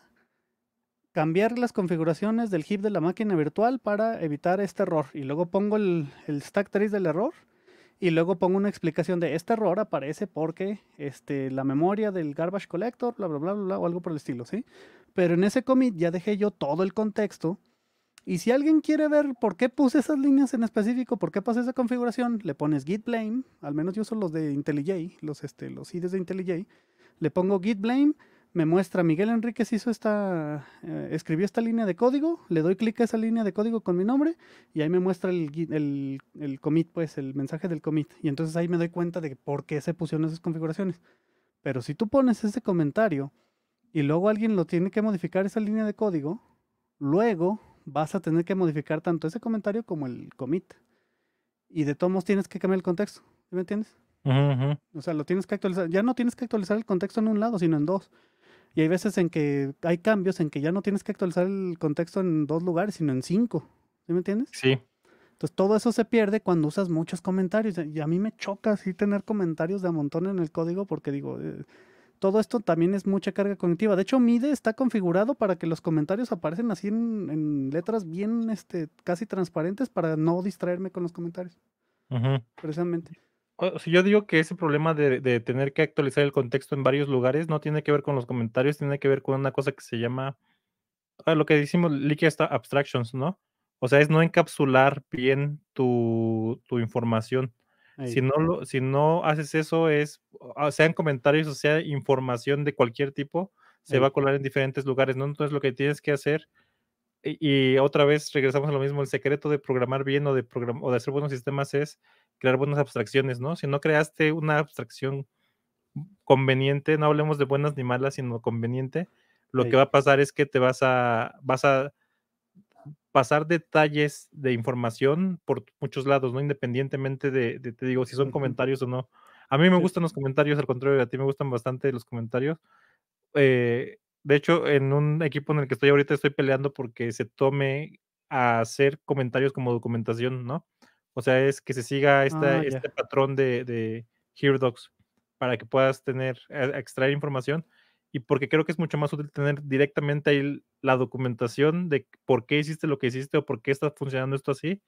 cambiar las configuraciones del heap de la máquina virtual para evitar este error. Y luego pongo el, el stack trace del error y luego pongo una explicación de este error aparece porque este, la memoria del garbage collector, bla, bla, bla, bla, o algo por el estilo, ¿sí? Pero en ese commit ya dejé yo todo el contexto y si alguien quiere ver por qué puse esas líneas en específico, por qué puse esa configuración, le pones git blame, al menos yo uso los de IntelliJ, los, este, IDs de IntelliJ, le pongo git blame, me muestra Miguel Enríquez hizo esta, eh, escribió esta línea de código, le doy clic a esa línea de código con mi nombre y ahí me muestra el, el commit, pues el mensaje del commit. Y entonces ahí me doy cuenta de por qué se pusieron esas configuraciones. Pero si tú pones ese comentario y luego alguien lo tiene que modificar esa línea de código, luego vas a tener que modificar tanto ese comentario como el commit. Y de todos modos tienes que cambiar el contexto. ¿Me entiendes? O sea, lo tienes que actualizar. Ya no tienes que actualizar el contexto en un lado, sino en dos. Y hay veces en que hay cambios en que ya no tienes que actualizar el contexto en dos lugares, sino en cinco. me entiendes? Sí. Entonces todo eso se pierde cuando usas muchos comentarios. Y a mí me choca así tener comentarios de a montón en el código porque digo, eh, todo esto también es mucha carga cognitiva. De hecho, MIDE está configurado para que los comentarios aparecen así en, letras bien, este, casi transparentes para no distraerme con los comentarios. Precisamente. O yo digo que ese problema de, tener que actualizar el contexto en varios lugares no tiene que ver con los comentarios, tiene que ver con una cosa que se llama, ah, lo que decimos, leaky abstractions, ¿no? O sea, es no encapsular bien tu información. Si no, lo, si no haces eso, es, ah, sean comentarios o sea información de cualquier tipo, se va a colar en diferentes lugares, ¿no? Entonces lo que tienes que hacer, y, otra vez regresamos a lo mismo, el secreto de programar bien o de, o de hacer buenos sistemas es crear buenas abstracciones, ¿no? Si no creaste una abstracción conveniente, no hablemos de buenas ni malas, sino conveniente, lo que va a pasar es que te vas a, vas a pasar detalles de información por muchos lados, ¿no? Independientemente de, te digo, si son comentarios o no. A mí me gustan los comentarios, al contrario, a ti me gustan bastante los comentarios. Eh, de hecho, en un equipo en el que estoy ahorita estoy peleando porque se tome a hacer comentarios como documentación, ¿no? O sea, es que se siga ah, este patrón de, de HeroDocs para que puedas tener, eh, extraer información y porque creo que es mucho más útil tener directamente ahí la documentación de por qué hiciste lo que hiciste o por qué está funcionando esto así,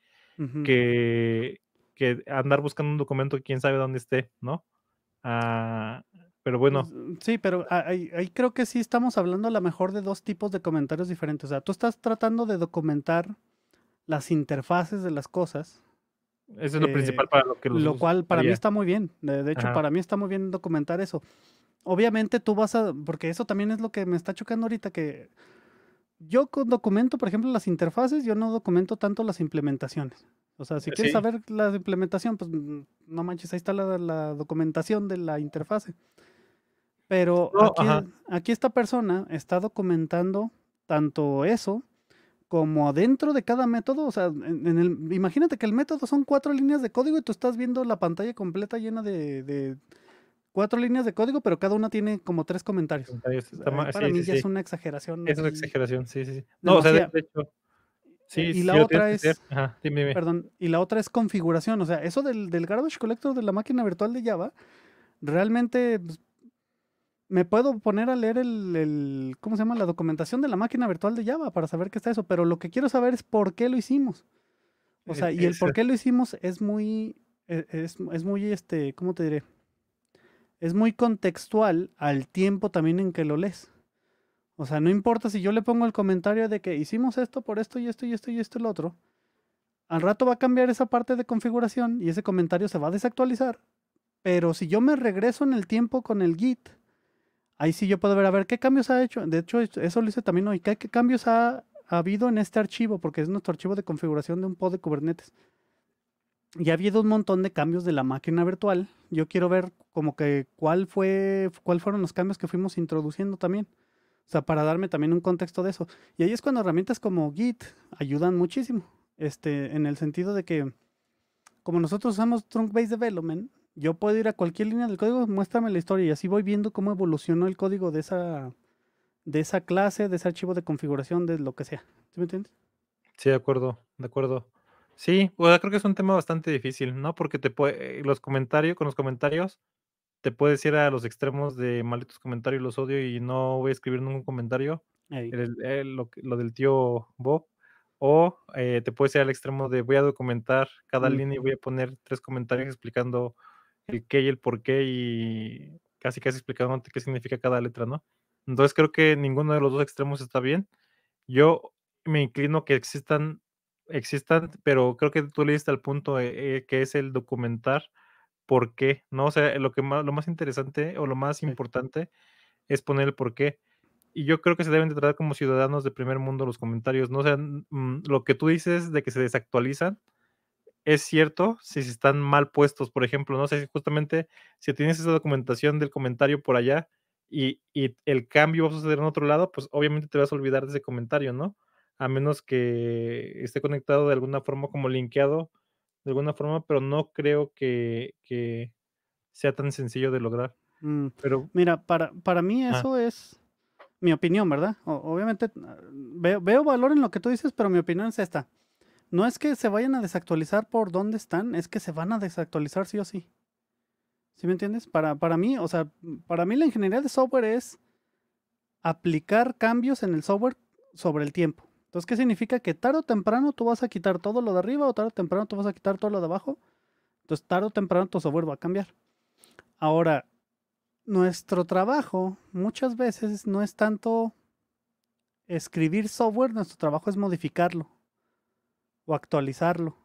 que, que, andar buscando un documento que quién sabe dónde esté, ¿no? Ah, pero pues, bueno. Mm, sí, pero ahí, creo que sí estamos hablando a lo mejor de dos tipos de comentarios diferentes. O sea, tú estás tratando de documentar las interfaces de las cosas. Eso es lo principal eh, para lo que los Lo cual para mí está muy bien. De, hecho, para mí está muy bien documentar eso obviamente tú vas a, porque eso también es lo que me está chocando ahorita, que yo documento, por ejemplo, las interfaces, yo no documento tanto las implementaciones. O sea, si quieres saber la implementación, pues mm, no manches, ahí está la, documentación de la interfase. Pero aquí, esta persona está documentando tanto eso como adentro de cada método. O sea, en, el, imagínate que el método son cuatro líneas de código y tú estás viendo la pantalla completa llena de cuatro líneas de código, pero cada una tiene como tres comentarios. Eh, para mí ya es una exageración. Es una exageración, sí, sí. sí. No, o sea, de hecho. Sí, eh, y la otra es. Perdón, y la otra es configuración. O sea, eso del, del garbage collector de la máquina virtual de Java, realmente pues, me puedo poner a leer el, el, ¿Cómo se llama? La documentación de la máquina virtual de Java para saber qué está eso. Pero lo que quiero saber es por qué lo hicimos. O sea, y el por qué lo hicimos es muy. E, es, es muy, este, ¿cómo te diré? es muy contextual al tiempo también en que lo lees. O sea, no importa si yo le pongo el comentario de que hicimos esto por esto y esto y esto y esto y el otro. Al rato va a cambiar esa parte de configuración y ese comentario se va a desactualizar. Pero si yo me regreso en el tiempo con el Git, ahí sí yo puedo ver a ver qué cambios ha hecho. De hecho, eso lo hice también hoy. ¿Qué, cambios ha, ha habido en este archivo? Porque es nuestro archivo de configuración de un pod de Kubernetes. Y ha habido un montón de cambios de la máquina virtual. Yo quiero ver como que cuál fue, cuáles fueron los cambios que fuimos introduciendo también. O sea, para darme también un contexto de eso. Y ahí es cuando herramientas como Git ayudan muchísimo. Este, en el sentido de que, como nosotros usamos Trunk Based Development, yo puedo ir a cualquier línea del código, muéstrame la historia y así voy viendo cómo evolucionó el código de esa, de esa clase, de ese archivo de configuración, de lo que sea. ¿Sí me entiendes? Sí, de acuerdo, de acuerdo. Sí, creo que es un tema bastante difícil, ¿no? Porque te eh, los comentarios, con los comentarios, te puedes ir a los extremos de malditos comentarios, los odio y no voy a escribir ningún comentario. Eh, lo, del tío Bob. O eh, te puedes ir al extremo de voy a documentar cada línea y voy a poner tres comentarios explicando el qué y el por qué y casi casi explicando qué significa cada letra, ¿no? Entonces creo que ninguno de los dos extremos está bien. Yo me inclino que existan existan, pero creo que tú le diste al punto eh, eh, que es el documentar por qué, ¿no? O sea, lo, que más, lo más interesante o lo más importante es poner el por qué. Y yo creo que se deben de tratar como ciudadanos de primer mundo los comentarios, ¿no? O sea, mm, lo que tú dices de que se desactualizan es cierto si están mal puestos, por ejemplo, no sé, si justamente si tienes esa documentación del comentario por allá y, y el cambio va a suceder en otro lado, pues obviamente te vas a olvidar de ese comentario, ¿no? a menos que esté conectado de alguna forma, como linkeado de alguna forma, pero no creo que, sea tan sencillo de lograr. Mm, pero, Mira, para, para mí eso es mi opinión, ¿verdad? obviamente veo, valor en lo que tú dices, pero mi opinión es esta. No es que se vayan a desactualizar por dónde están, es que se van a desactualizar sí o sí. ¿Sí me entiendes? Para, para mí, o sea, para mí la ingeniería de software es aplicar cambios en el software sobre el tiempo. Entonces, ¿qué significa? Que tarde o temprano tú vas a quitar todo lo de arriba o tarde o temprano tú vas a quitar todo lo de abajo. Entonces, tarde o temprano tu software va a cambiar. Ahora, nuestro trabajo muchas veces no es tanto escribir software, nuestro trabajo es modificarlo o actualizarlo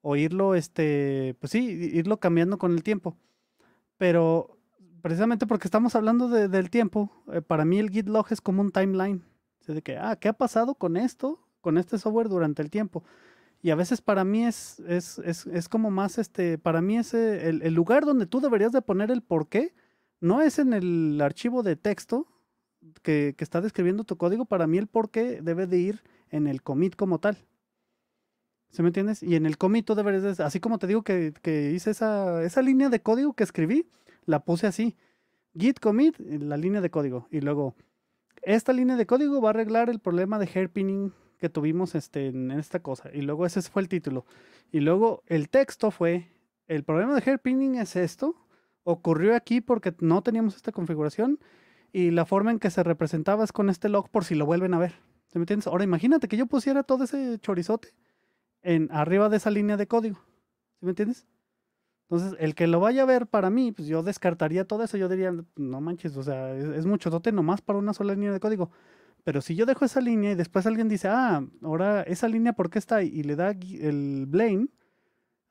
o irlo, este, pues sí, irlo cambiando con el tiempo. Pero precisamente porque estamos hablando del tiempo, eh, para mí el Git log es como un timeline de que, ah, ¿qué ha pasado con esto, con este software durante el tiempo? Y a veces para mí es, es, como más, este, para mí es el, lugar donde tú deberías de poner el por qué, no es en el archivo de texto que, está describiendo tu código, para mí el por qué debe de ir en el commit como tal. ¿Se me entiendes? Y en el commit tú deberías, así como te digo que, hice esa, esa línea de código que escribí, la puse así. Git commit, la línea de código. Y luego esta línea de código va a arreglar el problema de hairpinning que tuvimos este, en esta cosa. Y luego ese fue el título. Y luego el texto fue, el problema de hairpinning es esto, ocurrió aquí porque no teníamos esta configuración y la forma en que se representaba es con este log por si lo vuelven a ver. ¿se ¿Me entiendes? Ahora imagínate que yo pusiera todo ese chorizote en arriba de esa línea de código. ¿se me entiendes? Entonces, el que lo vaya a ver para mí, pues yo descartaría todo eso. Yo diría, no manches, o sea, es, mucho dote nomás para una sola línea de código. Pero si yo dejo esa línea y después alguien dice, ah, ahora esa línea, ¿por qué está? Ahí? Y le da el blame,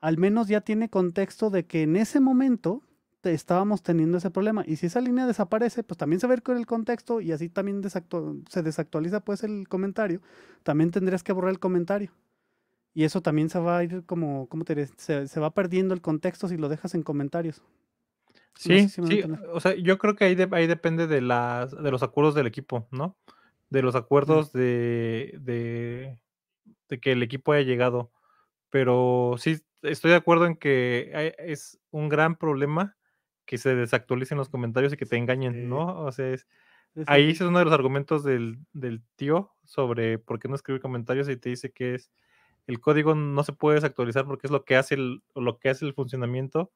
al menos ya tiene contexto de que en ese momento estábamos teniendo ese problema. Y si esa línea desaparece, pues también se ve con el contexto y así también se desactualiza pues el comentario. También tendrías que borrar el comentario. Y eso también se va a ir como, ¿cómo te Se, va perdiendo el contexto si lo dejas en comentarios. Sí, sí, o sea, yo creo que ahí, ahí depende de, las, de los acuerdos del equipo, ¿no? De los acuerdos de, de, que el equipo haya llegado. Pero sí, estoy de acuerdo en que es un gran problema que se desactualicen los comentarios y que te engañen, ¿no? O sea, es, ahí es uno de los argumentos del, del tío sobre por qué no escribir comentarios y te dice que es el código no se puede desactualizar porque es lo que hace el, lo que hace el funcionamiento.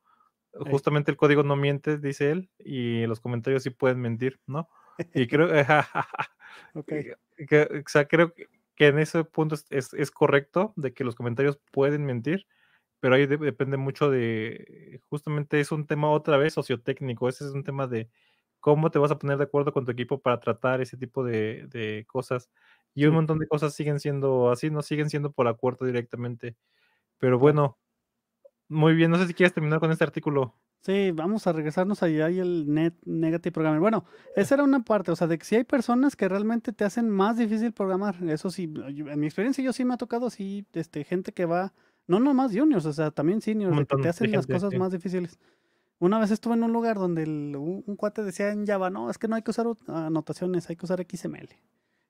Justamente el código no miente, dice él, y los comentarios sí pueden mentir, ¿no? Y creo, <laughs> que, o sea, creo que en ese punto es, correcto de que los comentarios pueden mentir, pero ahí depende mucho de, justamente es un tema otra vez sociotécnico, ese es un tema de cómo te vas a poner de acuerdo con tu equipo para tratar ese tipo de, de cosas. Y un montón de cosas siguen siendo así, no siguen siendo por la cuarta directamente. Pero bueno, muy bien, no sé si quieres terminar con este artículo. Sí, vamos a regresarnos allá y el net negative programming. Bueno, esa era una parte, o sea, de que si hay personas que realmente te hacen más difícil programar, eso sí, en mi experiencia yo sí me ha tocado así, este, gente que va, no más juniors, o sea, también seniors, que te hacen las cosas más difíciles. Una vez estuve en un lugar donde un, cuate decía en Java, no, es que no hay que usar anotaciones, hay que usar XML.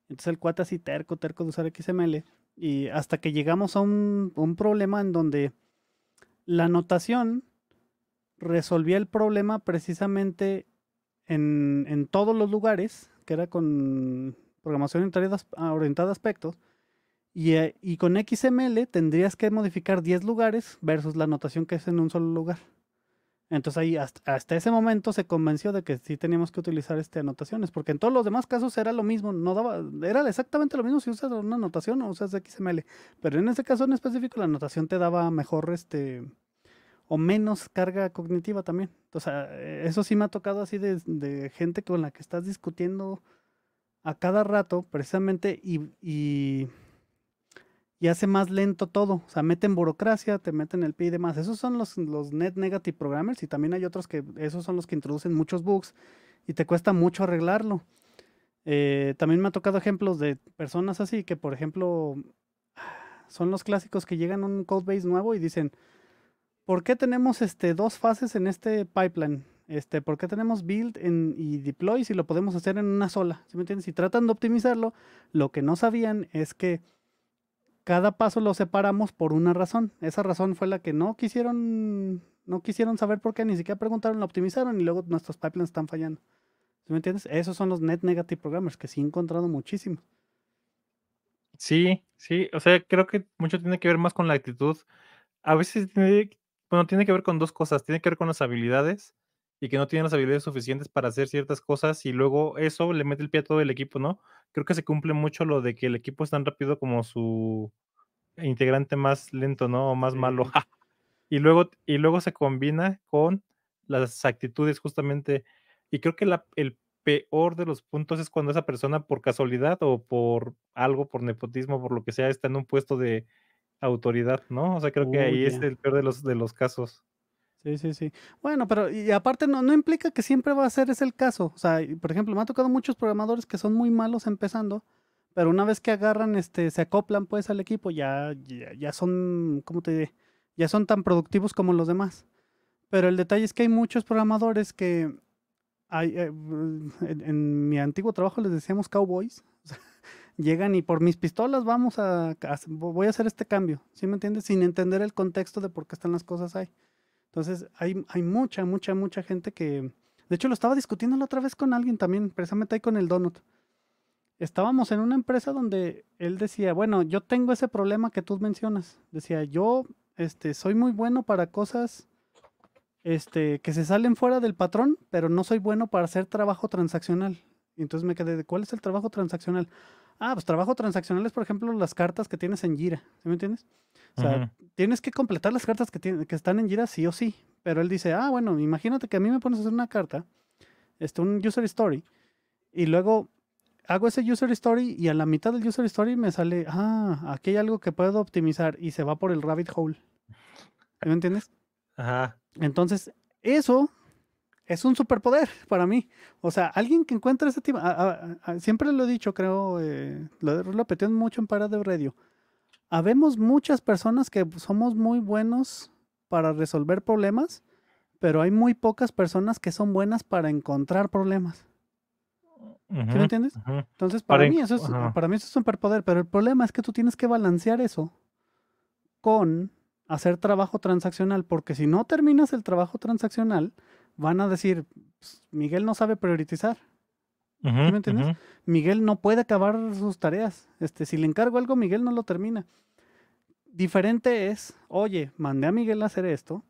Entonces el cuate así terco, terco de usar XML. Y hasta que llegamos a un, problema en donde la notación resolvía el problema precisamente en, todos los lugares, que era con programación orientada, a aspectos, y, eh, y, con XML tendrías que modificar 10 lugares versus la notación que es en un solo lugar. Entonces ahí hasta, ese momento se convenció de que sí teníamos que utilizar este anotaciones, porque en todos los demás casos era lo mismo, no daba, era exactamente lo mismo si usas una anotación o usas XML, pero en ese caso en específico la anotación te daba mejor este o menos carga cognitiva también. Entonces eso sí me ha tocado así de, gente con la que estás discutiendo a cada rato precisamente y y hace más lento todo. O sea, meten burocracia, te meten el PI y demás. Esos son los, los net negative programmers y también hay otros que esos son los que introducen muchos bugs y te cuesta mucho arreglarlo. Eh, también me ha tocado ejemplos de personas así que, por ejemplo, son los clásicos que llegan a un codebase base nuevo y dicen, ¿por qué tenemos este, dos fases en este pipeline? Este, ¿Por qué tenemos build en, y deploy si lo podemos hacer en una sola? ¿Sí me entiendes? Y tratan de optimizarlo. Lo que no sabían es que cada paso lo separamos por una razón. Esa razón fue la que no quisieron, no quisieron saber por qué, ni siquiera preguntaron, la optimizaron y luego nuestros pipelines están fallando. ¿Sí me entiendes? Esos son los net negative programmers que sí he encontrado muchísimo. Sí, sí, o sea, creo que mucho tiene que ver más con la actitud. A veces bueno, tiene que ver con dos cosas. Tiene que ver con las habilidades y que no tienen las habilidades suficientes para hacer ciertas cosas y luego eso le mete el pie a todo el equipo, ¿no? Creo que se cumple mucho lo de que el equipo es tan rápido como su integrante más lento, ¿no? O más malo. <laughs> y, luego, y luego se combina con las actitudes justamente. Y creo que el peor de los puntos es cuando esa persona por casualidad o por algo, por nepotismo, por lo que sea, está en un puesto de autoridad, ¿no? O sea, creo que ahí es el peor de los, de los casos. Sí, sí, sí. Bueno, pero y aparte no, no implica que siempre va a ser ese el caso. O sea, por ejemplo, me ha tocado muchos programadores que son muy malos empezando, pero una vez que agarran, este, se acoplan pues al equipo, ya, ya, son, ¿cómo te diré? Ya son tan productivos como los demás. Pero el detalle es que hay muchos programadores que hay, eh, en, mi antiguo trabajo les decíamos cowboys. <laughs> llegan y por mis pistolas vamos a, voy a hacer este cambio, ¿sí me entiendes? Sin entender el contexto de por qué están las cosas ahí. Entonces, hay, mucha, mucha, mucha gente que... De hecho, lo estaba discutiendo la otra vez con alguien también, precisamente ahí con el Donut. Estábamos en una empresa donde él decía, bueno, yo tengo ese problema que tú mencionas. Decía, yo este, soy muy bueno para cosas este, que se salen fuera del patrón, pero no soy bueno para hacer trabajo transaccional. Y entonces me quedé de, ¿cuál es el trabajo transaccional? Ah, pues trabajo transaccional es, por ejemplo, las cartas que tienes en Gira, ¿sí me entiendes? O sea, tienes que completar las cartas que, que están en gira sí o sí. Pero él dice, ah, bueno, imagínate que a mí me pones a hacer una carta, este, un user story, y luego hago ese user story y a la mitad del user story me sale, ah, aquí hay algo que puedo optimizar y se va por el rabbit hole. ¿Me entiendes? Ajá. Entonces, eso es un superpoder para mí. O sea, alguien que encuentra ese tipo, siempre lo he dicho, creo, eh, lo he mucho en Parada de Radio habemos muchas personas que somos muy buenos para resolver problemas, pero hay muy pocas personas que son buenas para encontrar problemas. entiendes? Entonces, para, mí eso es, para mí es un superpoder, pero el problema es que tú tienes que balancear eso con hacer trabajo transaccional, porque si no terminas el trabajo transaccional, van a decir, pues, Miguel no sabe priorizar. ¿Me entiendes? Miguel no puede acabar sus tareas. Este, si le encargo algo, Miguel no lo termina. Diferente es, oye, mandé a Miguel a hacer esto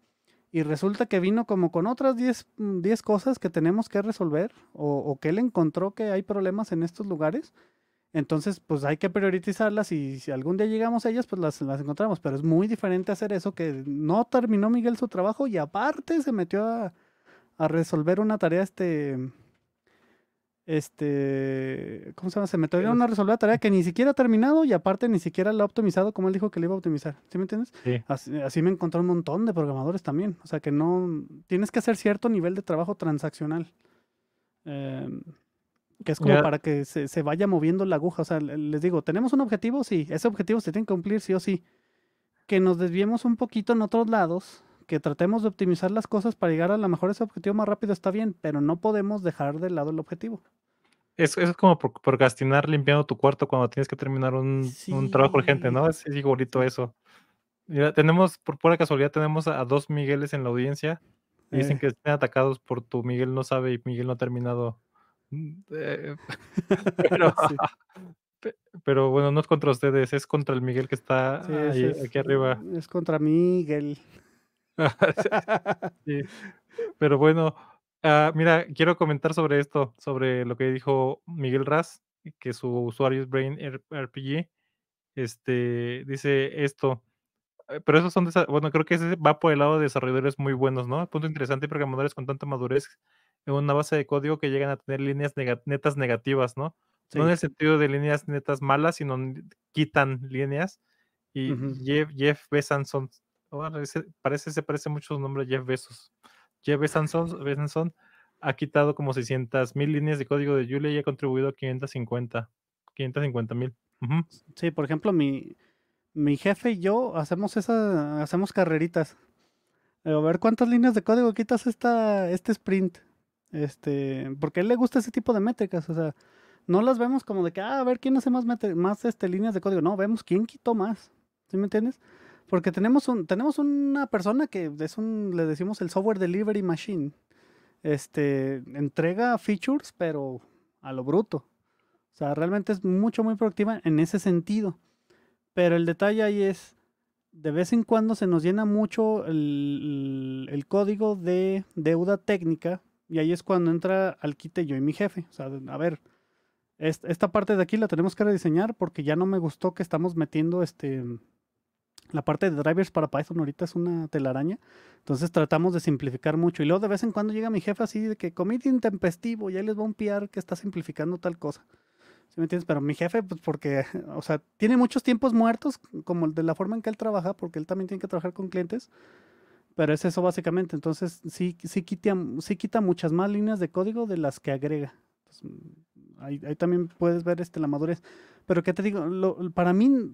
y resulta que vino como con otras 10, mm, cosas que tenemos que resolver o, que él encontró que hay problemas en estos lugares. Entonces, pues hay que priorizarlas y si algún día llegamos a ellas, pues las, encontramos. Pero es muy diferente hacer eso que no terminó Miguel su trabajo y aparte se metió a, a resolver una tarea este, este, ¿cómo se llama? Se me tuvieron una resolver tarea que ni siquiera ha terminado y aparte ni siquiera la ha optimizado como él dijo que le iba a optimizar. ¿Sí me entiendes? Así, me encontró un montón de programadores también. O sea que no, tienes que hacer cierto nivel de trabajo transaccional. Em, que es como para que se, se, vaya moviendo la aguja. O sea, les digo, tenemos un objetivo, sí, ese objetivo se tiene que cumplir sí o sí. Que nos desviemos un poquito en otros lados, que tratemos de optimizar las cosas para llegar a lo mejor ese objetivo más rápido está bien, pero no podemos dejar de lado el objetivo. Es, es como gastinar limpiando tu cuarto cuando tienes que terminar un, trabajo urgente, ¿no? Es, igualito eso. tenemos, por pura casualidad, tenemos a, dos Migueles en la audiencia. Eh. Dicen que están atacados por tu Miguel no sabe y Miguel no ha terminado. Mm, eh. <laughs> pero, bueno, no es contra ustedes, es contra el Miguel que está aquí arriba. Es contra Miguel. <laughs> Pero bueno, ah, mira, quiero comentar sobre esto, sobre lo que dijo Miguel Raz, que su usuario es Brain RPG. Este dice esto. Eh, pero eso son, bueno, creo que ese va por el lado de desarrolladores muy buenos, ¿no? Punto interesante, programadores con tanta madurez en una base de código que llegan a tener líneas netas negativas, ¿no? No en el sentido de líneas netas malas, sino quitan líneas. Y Jeff, besan son parece, se parece mucho su nombre a Jeff Bezos. Jeff Bezanson, ha quitado como 600 mil líneas de código de Julia y ha contribuido a 550 mil. Sí, por ejemplo, mi, mi jefe y yo hacemos esa, hacemos carreritas. Eh, a ver cuántas líneas de código quitas esta, este sprint. Este, porque a él le gusta ese tipo de métricas. O sea, no las vemos como de que, ah, a ver quién hace más, más este, líneas de código. No, vemos quién quitó más. ¿Sí me entiendes? Porque tenemos, un, tenemos una persona que es un, le decimos el software delivery machine. Este, entrega features, pero a lo bruto. O sea, realmente es mucho, muy productiva en ese sentido. Pero el detalle ahí es, de vez en cuando se nos llena mucho el, el código de deuda técnica y ahí es cuando entra al quite yo y mi jefe. O sea, a ver, esta parte de aquí la tenemos que rediseñar porque ya no me gustó que estamos metiendo este la parte de drivers para Python ahorita es una telaraña. Entonces tratamos de simplificar mucho. Y luego de vez en cuando llega mi jefe así de que comité intempestivo y ahí les va un piar que está simplificando tal cosa. ¿Sí me entiendes? Pero mi jefe, pues porque, <laughs> o sea, tiene muchos tiempos muertos, como de la forma en que él trabaja, porque él también tiene que trabajar con clientes. Pero es eso básicamente. Entonces sí, sí, quita, sí quita muchas más líneas de código de las que agrega. ahí, también puedes ver este, la madurez. Pero qué te digo, para mí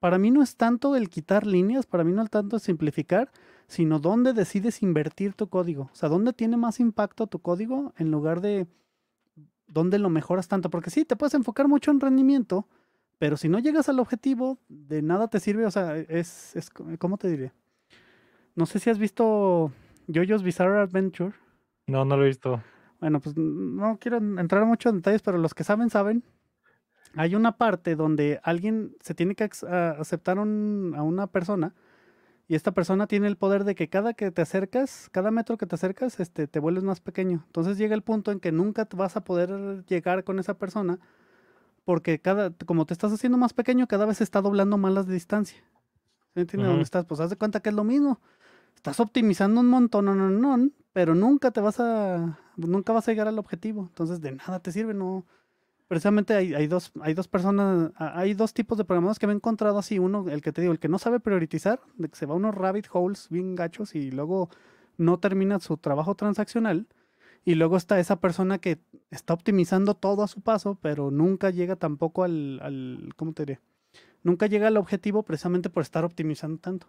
para mí no es tanto el quitar líneas, para mí no es tanto simplificar, sino dónde decides invertir tu código. O sea, dónde tiene más impacto tu código en lugar de dónde lo mejoras tanto. Porque sí, te puedes enfocar mucho en rendimiento, pero si no llegas al objetivo, de nada te sirve. O sea, es, es ¿cómo te diré? No sé si has visto Jojo's Bizarre Adventure. No, no lo he visto. Bueno, pues no quiero entrar mucho en detalles, pero los que saben, saben hay una parte donde alguien se tiene que aceptar a una persona y esta persona tiene el poder de que cada que te acercas, cada metro que te acercas, este, te vuelves más pequeño. Entonces llega el punto en que nunca vas a poder llegar con esa persona porque cada, como te estás haciendo más pequeño, cada vez se está doblando más la distancia. ¿Se entiendes dónde estás? Pues haz de cuenta que es lo mismo. Estás optimizando un montón, no, no, no, pero nunca te vas a, nunca vas a llegar al objetivo. Entonces de nada te sirve, no precisamente hay, dos, hay dos personas, hay dos tipos de programadores que me he encontrado así. Uno, el que te digo, el que no sabe priorizar, de que se va a unos rabbit holes bien gachos y luego no termina su trabajo transaccional. Y luego está esa persona que está optimizando todo a su paso, pero nunca llega tampoco al, al ¿cómo te diré? Nunca llega al objetivo precisamente por estar optimizando tanto.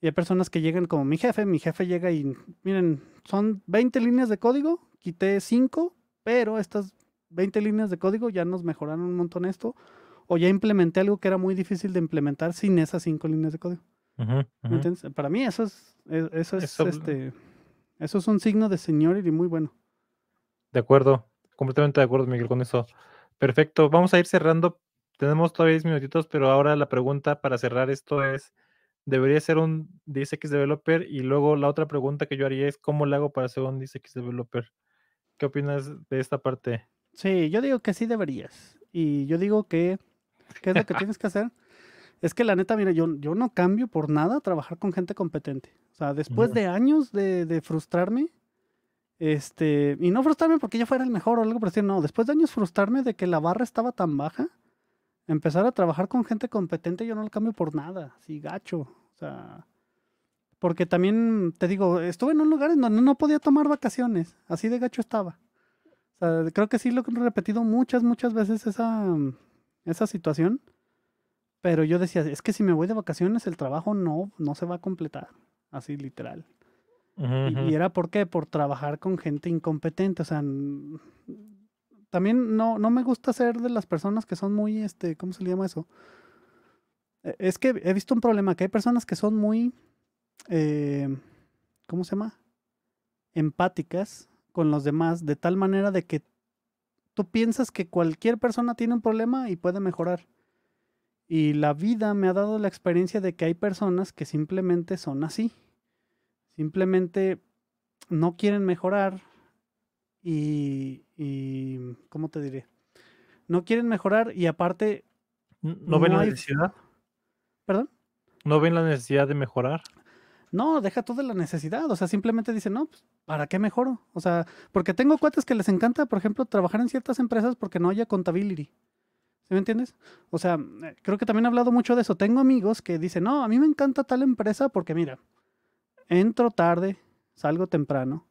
Y hay personas que llegan como mi jefe, mi jefe llega y miren, son 20 líneas de código, quité 5, pero estas 20 líneas de código, ya nos mejoraron un montón esto, o ya implementé algo que era muy difícil de implementar sin esas cinco líneas de código. para mí eso es, eh, eso es este, eso es un signo de señor y muy bueno. De acuerdo, completamente de acuerdo, Miguel, con eso. Perfecto, vamos a ir cerrando. Tenemos todavía 10 minutitos, pero ahora la pregunta para cerrar esto es, ¿debería ser un 10 developer? Y luego la otra pregunta que yo haría es, ¿cómo le hago para ser un 10 developer? ¿Qué opinas de esta parte? Sí, yo digo que sí deberías. Y yo digo que, ¿qué es lo que tienes que hacer? <laughs> Es que la neta, mira, yo, yo no cambio por nada trabajar con gente competente. O sea, después de años de, frustrarme, este, y no frustrarme porque yo fuera el mejor o algo Pero decir, no, después de años frustrarme de que la barra estaba tan baja, empezar a trabajar con gente competente, yo no lo cambio por nada, así gacho. O sea, porque también te digo, estuve en un lugar en donde no podía tomar vacaciones, así de gacho estaba creo que sí lo he repetido muchas, muchas veces esa, mm, esa situación. Pero yo decía, es que si me voy de vacaciones, el trabajo no, no se va a completar. Así literal. y, era por qué? Por trabajar con gente incompetente. O sea, también no, no me gusta ser de las personas que son muy, este, ¿cómo se le llama eso? E, es que he visto un problema, que hay personas que son muy, eh, ¿cómo se llama? Empáticas con los demás de tal manera de que tú piensas que cualquier persona tiene un problema y puede mejorar. Y la vida me ha dado la experiencia de que hay personas que simplemente son así. Simplemente no quieren mejorar y, y ¿cómo te diré? No quieren mejorar y aparte... ¿No, ven la necesidad? ¿Perdón? ¿No ven la necesidad de mejorar? No, deja toda la necesidad. O sea, simplemente dice, no, pues, ¿para qué mejor? O sea, porque tengo cuates que les encanta, por ejemplo, trabajar en ciertas empresas porque no haya contability. ¿Sí me entiendes? O sea, eh, creo que también he hablado mucho de eso. Tengo amigos que dicen, no, a mí me encanta tal empresa porque mira, entro tarde, salgo temprano,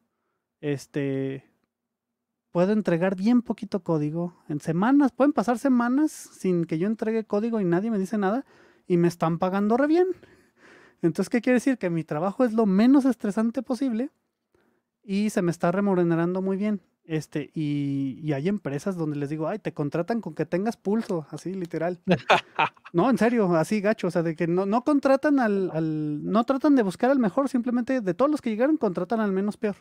este, puedo entregar bien poquito código. En semanas, pueden pasar semanas sin que yo entregue código y nadie me dice nada y me están pagando re bien. Entonces, ¿qué quiere decir? Que mi trabajo es lo menos estresante posible y se me está remunerando muy bien. Este, y, y, hay empresas donde les digo, ay, te contratan con que tengas pulso, así literal. <laughs> no, en serio, así gacho, o sea, de que no, contratan al, no tratan de buscar al mejor, simplemente de todos los que llegaron contratan al menos peor.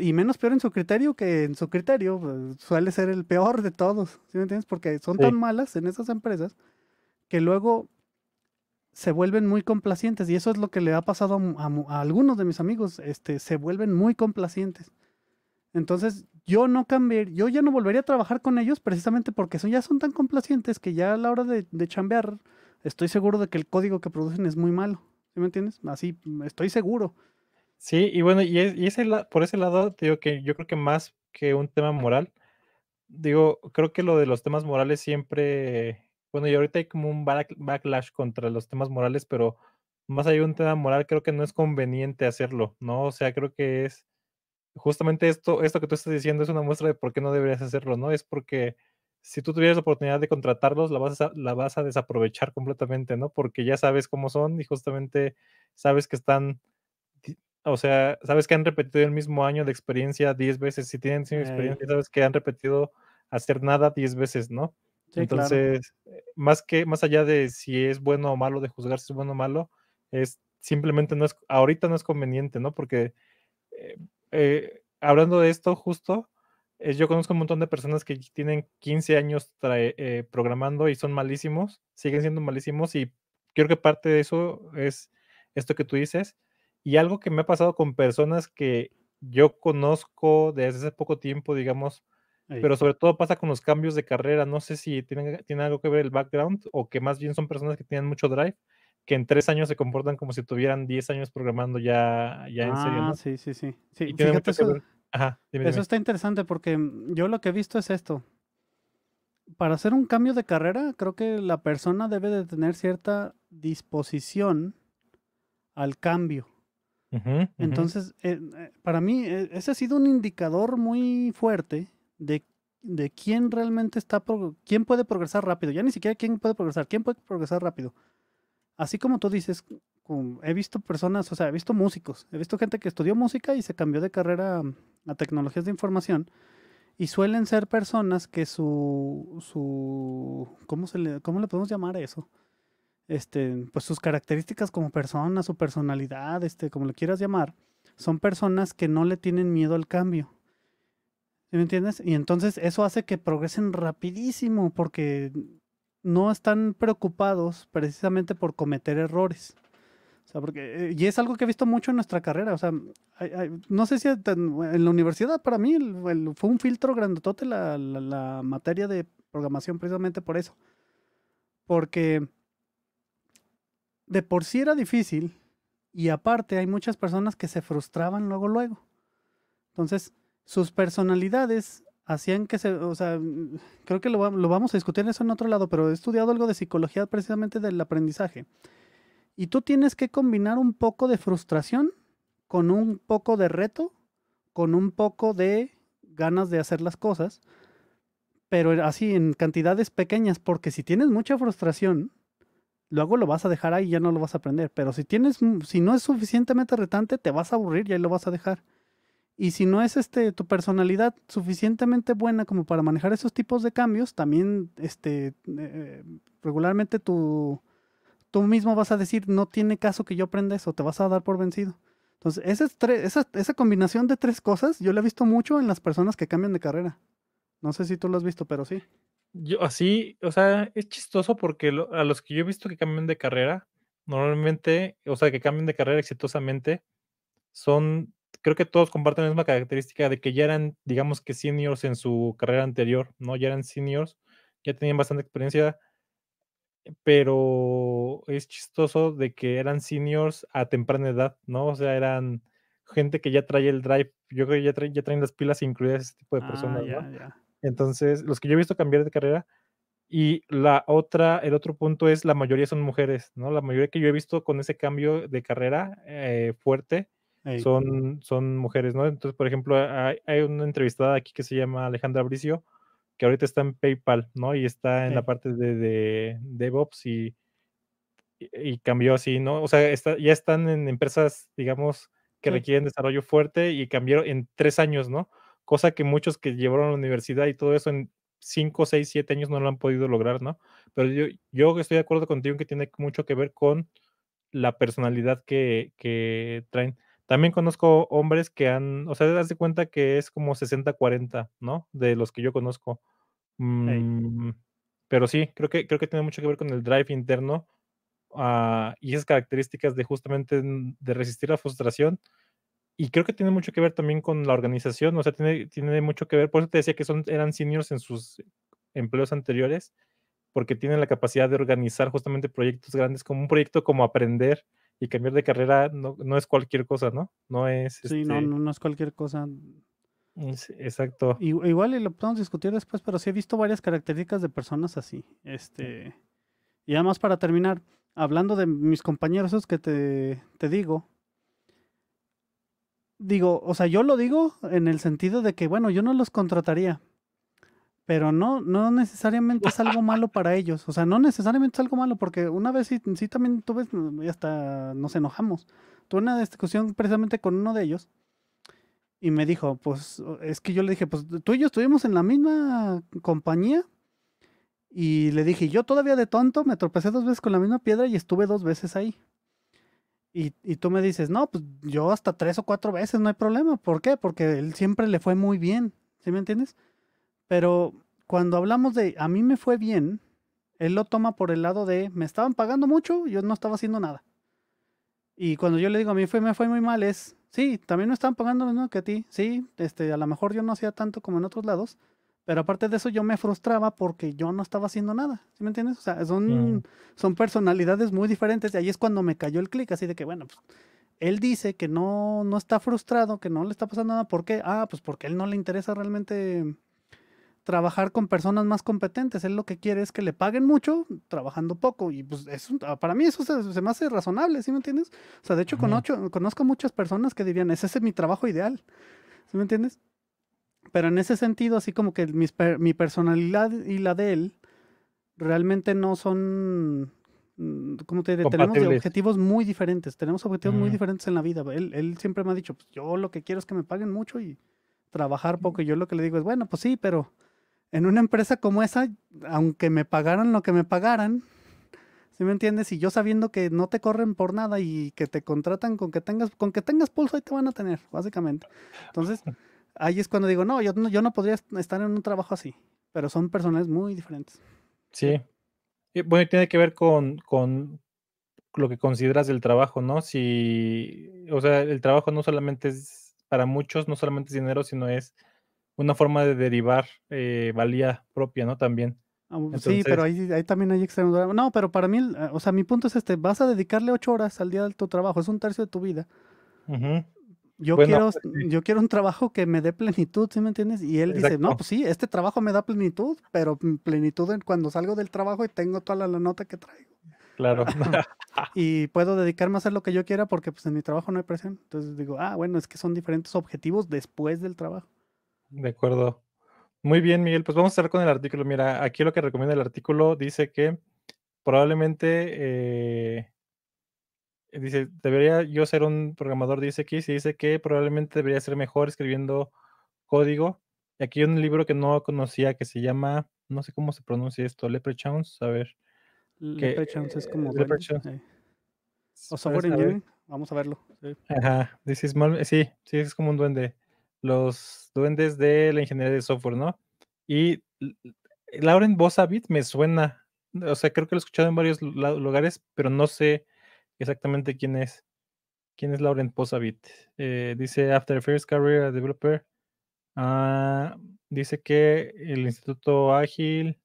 Y menos peor en su criterio que en su criterio pues, suele ser el peor de todos, ¿sí me entiendes? Porque son tan malas en esas empresas que luego se vuelven muy complacientes y eso es lo que le ha pasado a, algunos de mis amigos, este, se vuelven muy complacientes. Entonces, yo no cambié, yo ya no volvería a trabajar con ellos precisamente porque son, ya son tan complacientes que ya a la hora de, de chambear estoy seguro de que el código que producen es muy malo, ¿sí me entiendes? Así, estoy seguro. Sí, y bueno, y, por ese lado, digo que yo creo que más que un tema moral, digo, creo que lo de los temas morales siempre bueno, y ahorita hay como un backlash contra los temas morales, pero más allá de un tema moral, creo que no es conveniente hacerlo, ¿no? O sea, creo que es justamente esto, esto que tú estás diciendo es una muestra de por qué no deberías hacerlo, ¿no? Es porque si tú tuvieras la oportunidad de contratarlos, la vas, a, la vas a desaprovechar completamente, ¿no? Porque ya sabes cómo son y justamente sabes que están, o sea, sabes que han repetido el mismo año de experiencia diez veces. Si tienen sin experiencia, sabes que han repetido hacer nada 10 veces, ¿no? Entonces, eh, más que más allá de si es bueno o malo, de juzgar si es bueno o malo, es simplemente no es ahorita no es conveniente, ¿no? Porque eh, eh, hablando de esto justo, yo conozco un montón de personas que tienen 15 años programando y son malísimos, siguen siendo malísimos y creo que parte de eso es esto que tú dices y algo que me ha pasado con personas que yo conozco desde hace poco tiempo, digamos, pero sobre todo pasa con los cambios de carrera. No sé si tienen, tiene algo que ver el background o que más bien son personas que tienen mucho drive, que en tres años se comportan como si tuvieran diez años programando ya, en serio. Ah, Sí, sí, sí. eso, está interesante porque mm, yo lo que he visto es esto. Para hacer un cambio de carrera, creo que la persona debe de tener cierta disposición al cambio. Entonces, eh, eh, para mí, e, ese ha sido un indicador muy fuerte de, quién realmente está, quién puede progresar rápido, ya ni siquiera quién puede progresar, quién puede progresar rápido. Así como tú dices, he visto personas, o sea, he visto músicos, he visto gente que estudió música y se cambió de carrera a tecnologías de información y suelen ser personas que su, su ¿cómo, se le, podemos llamar a eso? Este, pues sus características como persona, su personalidad, este, como lo quieras llamar, son personas que no le tienen miedo al cambio me entiendes? Y entonces eso hace que progresen rapidísimo porque no están preocupados precisamente por cometer errores. O sea, porque, eh, y es algo que he visto mucho en nuestra carrera. O sea, no sé si en, la universidad, para mí, fue un filtro grandotote la, la, materia de programación precisamente por eso. Porque de por sí era difícil y aparte hay muchas personas que se frustraban luego, luego. Entonces, sus personalidades hacían que se, o sea, mm, creo que lo, vamos a discutir eso en otro lado, pero he estudiado algo de psicología precisamente del aprendizaje. Y tú tienes que combinar un poco de frustración con un poco de reto, con un poco de ganas de hacer las cosas, pero así en cantidades pequeñas, porque si tienes mucha frustración, luego lo vas a dejar ahí y ya no lo vas a aprender, pero si tienes si no es suficientemente retante, te vas a aburrir y ahí lo vas a dejar. Y si no es este, tu personalidad suficientemente buena como para manejar esos tipos de cambios, también este, eh, regularmente tú mismo vas a decir, no tiene caso que yo aprenda eso, te vas a dar por vencido. Entonces, esa, combinación de tres cosas, yo la he visto mucho en las personas que cambian de carrera. No sé si tú lo has visto, pero sí. Yo así, o sea, es chistoso porque a los que yo he visto que cambian de carrera, normalmente, o sea, que cambian de carrera exitosamente, son creo que todos comparten la misma característica de que ya eran, digamos que seniors en su carrera anterior, ¿no? Ya eran seniors, ya tenían bastante experiencia, pero es chistoso de que eran seniors a temprana edad, ¿no? O sea, eran gente que ya trae el drive, yo creo que ya, ya traen las pilas incluidas ese tipo de ah, personas, ¿no? Entonces, los que yo he visto cambiar de carrera, y la otra, el otro punto es la mayoría son mujeres, ¿no? La mayoría que yo he visto con ese cambio de carrera eh, fuerte son, son mujeres, ¿no? Entonces, por ejemplo, hay, una entrevistada aquí que se llama Alejandra Bricio, que ahorita está en PayPal, ¿no? Y está en la parte de, de DevOps y, y, cambió así, ¿no? O sea, ya están en empresas, digamos, que requieren desarrollo fuerte y cambiaron en tres años, ¿no? Cosa que muchos que llevaron a la universidad y todo eso en cinco, seis, siete años no lo han podido lograr, ¿no? Pero yo, estoy de acuerdo contigo en que tiene mucho que ver con la personalidad que traen. También conozco hombres que han, o sea, te das cuenta que es como 60-40, ¿no? De los que yo conozco. Mm, pero sí, creo que, creo que tiene mucho que ver con el drive interno ah, y esas características de justamente de resistir la frustración. Y creo que tiene mucho que ver también con la organización, o sea, tiene, tiene mucho que ver, por eso te decía que son, eran seniors en sus empleos anteriores, porque tienen la capacidad de organizar justamente proyectos grandes, como un proyecto como aprender, y cambiar de carrera no, es cualquier cosa, ¿no? No es. Sí, no, este no, es cualquier cosa. Mm, exacto. igual y lo podemos discutir después, pero sí he visto varias características de personas así. Este. Y además, para terminar, hablando de mis compañeros, esos que te digo. Digo, o sea, yo lo digo en el sentido de que, bueno, yo no los contrataría, pero no, no necesariamente es algo malo para ellos. O sea, no necesariamente es algo malo, porque una vez sí, también tuve, mm, hasta nos enojamos. Tuve una discusión precisamente con uno de ellos y me dijo, pues es que yo le dije, pues tú y yo estuvimos en la misma compañía y le dije, yo todavía de tonto me tropecé dos veces con la misma piedra y estuve dos veces ahí. Y, y tú me dices, no, pues yo hasta tres o cuatro veces, no hay problema. ¿Por qué? Porque él siempre le fue muy bien. ¿Sí me entiendes? Pero cuando hablamos de a mí me fue bien, él lo toma por el lado de me estaban pagando mucho, yo no estaba haciendo nada. Y cuando yo le digo a mí fue, me fue muy mal, es sí, también me estaban pagando lo mismo que a ti, sí, este, a lo mejor yo no hacía tanto como en otros lados, pero aparte de eso yo me frustraba porque yo no estaba haciendo nada, ¿sí me entiendes? O sea, son, son personalidades muy diferentes y ahí es cuando me cayó el clic, así de que bueno, pues, él dice que no, no está frustrado, que no le está pasando nada, ¿por qué? Ah, pues porque a él no le interesa realmente trabajar con personas más competentes. Él lo que quiere es que le paguen mucho trabajando poco. Y pues es ah, para mí eso se, me hace razonable, ¿sí me entiendes? O sea, de hecho, conozco, conozco muchas personas que dirían, ese es mi trabajo ideal, ¿sí me entiendes? Pero en ese sentido, así como que mi personalidad y la de él realmente no son mm, ¿cómo te diré? Tenemos objetivos muy diferentes, tenemos objetivos muy diferentes en la vida. Él, él siempre me ha dicho, pues, yo lo que quiero es que me paguen mucho y trabajar poco. Y yo lo que le digo es, bueno, pues sí, pero en una empresa como esa, aunque me pagaran lo que me pagaran, si me entiendes? Y yo sabiendo que no te corren por nada y que te contratan con que tengas, con que tengas pulso, ahí te van a tener, básicamente. Entonces, <laughs> ahí es cuando digo, no, yo no, yo no podría estar en un trabajo así, pero son personas muy diferentes. Sí. Bueno, tiene que ver con, lo que consideras del trabajo, ¿no? Si, o sea, el trabajo no solamente es, para muchos, no solamente es dinero, sino es una forma de derivar eh, valía propia, ¿no? También. Ah, sí, pero ahí, también hay extremos. No, pero para mí, eh, o sea, mi punto es este, vas a dedicarle ocho horas al día de tu trabajo, es un tercio de tu vida. Yo, quiero, pues yo quiero un trabajo que me dé plenitud, ¿sí me entiendes? Y él dice, no, pues sí, este trabajo me da plenitud, pero plenitud en cuando salgo del trabajo y tengo toda la, la nota que traigo. Claro. <laughs> y puedo dedicarme a hacer lo que yo quiera porque pues en mi trabajo no hay presión. Entonces digo, ah, bueno, es que son diferentes objetivos después del trabajo. De acuerdo. Muy bien, Miguel. Pues vamos a estar con el artículo. Mira, aquí lo que recomienda el artículo dice que probablemente eh, dice, debería yo ser un programador, dice aquí, dice que probablemente debería ser mejor escribiendo código. Y aquí hay un libro que no conocía que se llama, no sé cómo se pronuncia esto, Leprechauns, a ver. Leprechauns es como... Eh, Leprechauns. Eh, o software engineering, vamos a verlo. Ajá, sí, sí, es como un duende los duendes de la ingeniería de software, ¿no? Y Lauren Bosavit me suena, o sea, creo que lo he escuchado en varios lugares, pero no sé exactamente quién es. ¿Quién es Lauren Bosavit? Eh, dice After First Career Developer. Ah, dice que el Instituto Ágil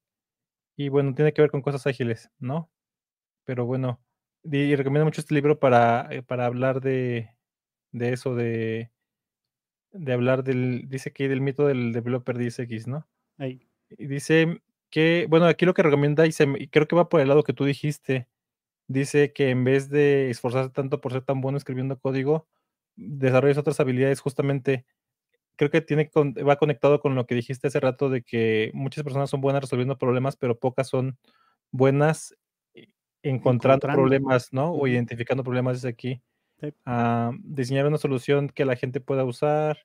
y bueno, tiene que ver con cosas ágiles, ¿no? Pero bueno, y recomiendo mucho este libro para, eh, hablar de, de eso, de, de hablar del, dice que del mito del developer 10X, ¿no? Ahí. Y dice que, bueno, aquí lo que recomienda, y, se, y, creo que va por el lado que tú dijiste, dice que en vez de esforzarse tanto por ser tan bueno escribiendo código, desarrolles otras habilidades justamente. Creo que tiene va conectado con lo que dijiste hace rato de que muchas personas son buenas resolviendo problemas, pero pocas son buenas eh, encontrando. problemas, ¿no? O identificando problemas desde aquí. Eh, a diseñar una solución que la gente pueda usar,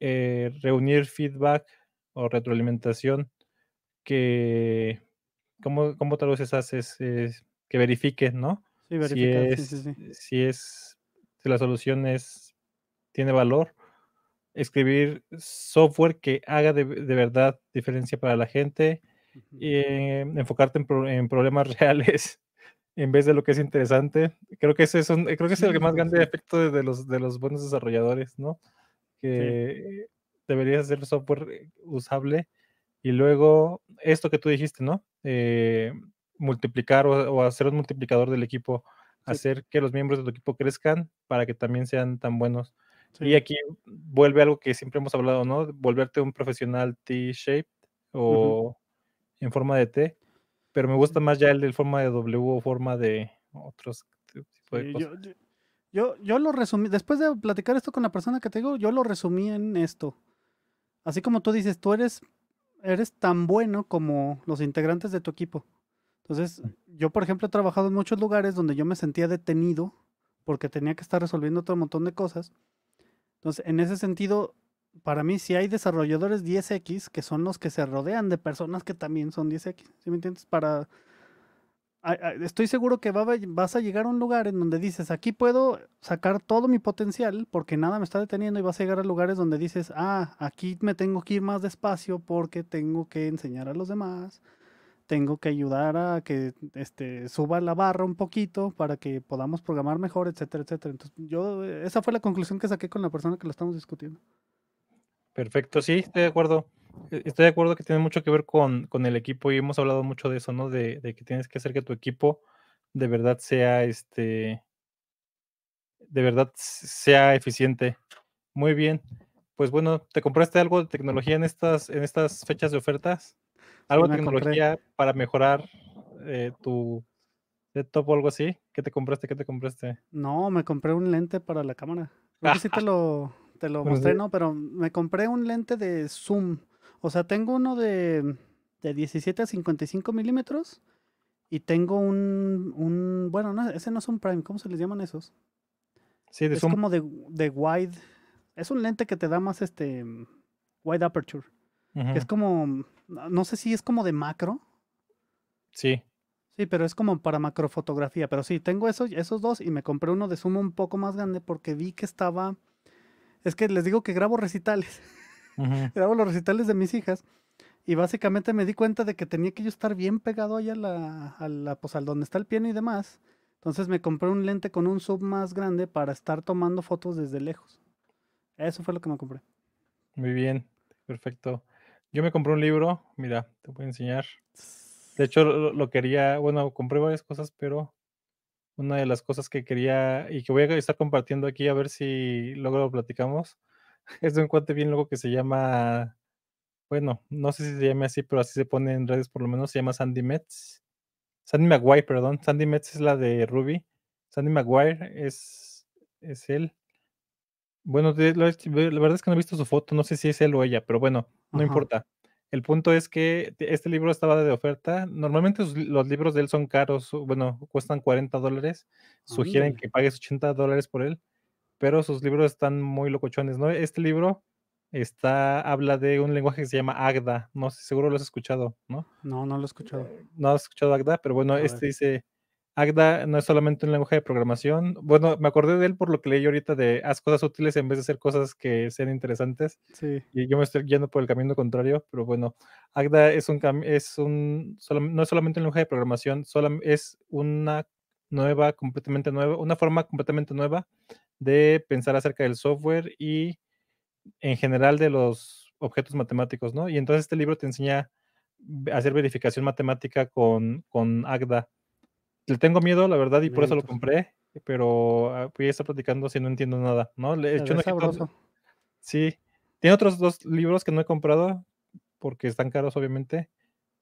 eh, reunir feedback o retroalimentación que, como tal vez Haces que verifique ¿no? si es, Si la solución es, tiene valor. Escribir software que haga de, verdad diferencia para la gente. y, eh, enfocarte en, en, problemas <laughs> reales en vez de lo que es interesante. Creo que ese es, creo que es el más grande efecto de los, de los buenos desarrolladores, ¿no? Que deberías hacer software usable. Y luego, esto que tú dijiste, ¿no? Eh, multiplicar o, hacer un multiplicador del equipo, hacer que los miembros de tu equipo crezcan para que también sean tan buenos. Y aquí vuelve algo que siempre hemos hablado, ¿no? Volverte un profesional T-shaped o en forma de T pero me gusta más ya el de forma de W o forma de otros de cosas. Yo, yo, lo resumí, después de platicar esto con la persona que te digo, yo lo resumí en esto. Así como tú dices, tú eres, eres tan bueno como los integrantes de tu equipo. Entonces, mm. yo, por ejemplo, he trabajado en muchos lugares donde yo me sentía detenido porque tenía que estar resolviendo otro montón de cosas. Entonces, en ese sentido, para mí si hay desarrolladores 10X que son los que se rodean de personas que también son 10X, ¿sí me entiendes? Para... Estoy seguro que vas a llegar a un lugar en donde dices, aquí puedo sacar todo mi potencial porque nada me está deteniendo y vas a llegar a lugares donde dices, ah, aquí me tengo que ir más despacio porque tengo que enseñar a los demás, tengo que ayudar a que este, suba la barra un poquito para que podamos programar mejor, etcétera, etcétera. Entonces, yo, esa fue la conclusión que saqué con la persona que lo estamos discutiendo. Perfecto, sí, estoy de acuerdo. E, estoy de acuerdo que tiene mucho que ver con, el equipo y hemos hablado mucho de eso, ¿no? De, que tienes que hacer que tu equipo de verdad sea este, de verdad sea eficiente. Muy bien. Pues bueno, ¿te compraste algo de tecnología en estas, en estas fechas de ofertas? ¿Algo de tecnología para mejorar eh, tu laptop o algo así? ¿Qué te compraste? ¿Qué te compraste? No, me compré un lente para la cámara. Creo que te <laughs> lo te lo mostré, ¿no? Pero me compré un lente de zoom. O sea, tengo uno de, de 17 a 55 milímetros y tengo un, bueno, ese no es un prime, ¿cómo se les llaman esos? Sí, de es como de, de, wide. Es un lente que te da más este wide aperture. es como, no sé si es como de macro. Sí. Sí, pero es como para macrofotografía. Pero sí, tengo esos dos y me compré uno de zoom un poco más grande porque vi que estaba es que les digo que grabo recitales. <laughs> grabo los recitales de mis hijas. Y básicamente me di cuenta de que tenía que yo estar bien pegado ahí a la, pues, donde está el piano y demás. Entonces me compré un lente con un sub más grande para estar tomando fotos desde lejos. Eso fue lo que me compré. Muy bien, perfecto. Yo me compré un libro, mira, te voy a enseñar. De hecho, lo quería, bueno, compré varias cosas, pero una de las cosas que quería y que voy a estar compartiendo aquí, a ver si luego lo platicamos, <laughs> es de un cuate bien loco que se llama, bueno, no sé si se llame así, pero así se pone en redes por lo menos, se llama Sandy Metz. Sandy Maguire, perdón. Sandy Metz es la de Ruby. Sandy Maguire es, es él. Bueno, la, verdad es que no he visto su foto, no sé si es él o ella, pero bueno, no importa. El punto es que este libro estaba de oferta. Normalmente los libros de él son caros, bueno, cuestan 40 dólares. Ah, sugieren que pagues 80 dólares por él, pero sus libros están muy locochones, ¿no? Este libro está, habla de un lenguaje que se llama Agda. No sé, seguro lo has escuchado, ¿no? No, no lo he escuchado. Eh, no has escuchado Agda, pero bueno, este dice Agda no es solamente un lenguaje de programación. Bueno, me acordé de él por lo que leí ahorita de haz cosas útiles en vez de hacer cosas que sean interesantes. Sí. Y yo me estoy yendo por el camino contrario, pero bueno, Agda es un, es un no es solamente un lenguaje de programación, es una nueva, completamente nueva, una forma completamente nueva de pensar acerca del software y en general de los objetos matemáticos, ¿no? Y entonces este libro te enseña a hacer verificación matemática con, con Agda le tengo miedo, la verdad, y por eso lo compré, pero ah, voy a estar platicando si no entiendo nada, ¿no? Le he hecho un Sí. Tiene otros dos libros que no he comprado porque están caros, obviamente.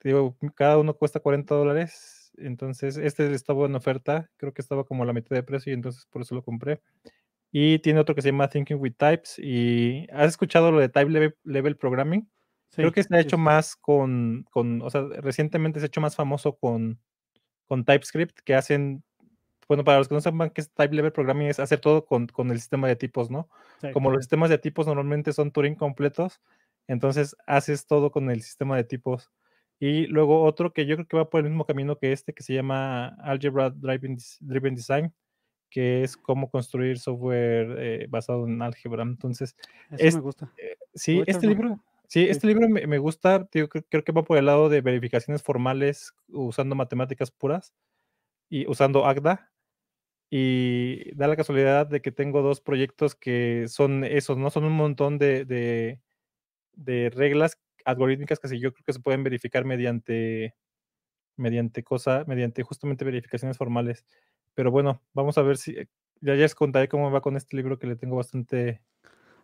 digo, cada uno cuesta 40 dólares. Entonces, este estaba en oferta, creo que estaba como a la mitad de precio y entonces por eso lo compré. Y tiene otro que se llama Thinking with Types. ¿Y has escuchado lo de Type Level, Programming? creo que se ha hecho más con, con, o sea, recientemente se ha hecho más famoso con con TypeScript que hacen, bueno, para los que no saben qué es Type Level Programming, es hacer todo con, el sistema de tipos, ¿no? Como los sistemas de tipos normalmente son Turing completos, entonces haces todo con el sistema de tipos. Y luego otro que yo creo que va por el mismo camino que este, que se llama Algebra Driven, Design, que es cómo construir software eh, basado en álgebra. Entonces, me gusta. Eh, sí, este libro, Sí, este libro me, gusta, creo, que va por el lado de verificaciones formales usando matemáticas puras y usando AGDA. Y da la casualidad de que tengo dos proyectos que son esos, ¿no? Son un montón de, reglas algorítmicas que yo creo que se pueden verificar mediante, mediante cosa, mediante justamente verificaciones formales. Pero bueno, vamos a ver si, ya, ya les contaré cómo va con este libro que le tengo bastante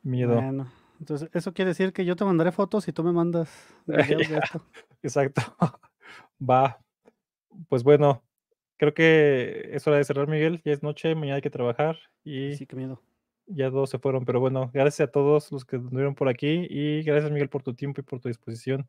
miedo. Entonces, eso quiere decir que yo te mandaré fotos y tú me mandas. <laughs> Videos de esto. Exacto. <laughs> Va. Pues bueno, creo que es hora de cerrar, Miguel. Ya es noche, mañana hay que trabajar. Y sí, qué miedo. Ya todos se fueron, pero bueno, gracias a todos los que estuvieron por aquí y gracias, Miguel, por tu tiempo y por tu disposición.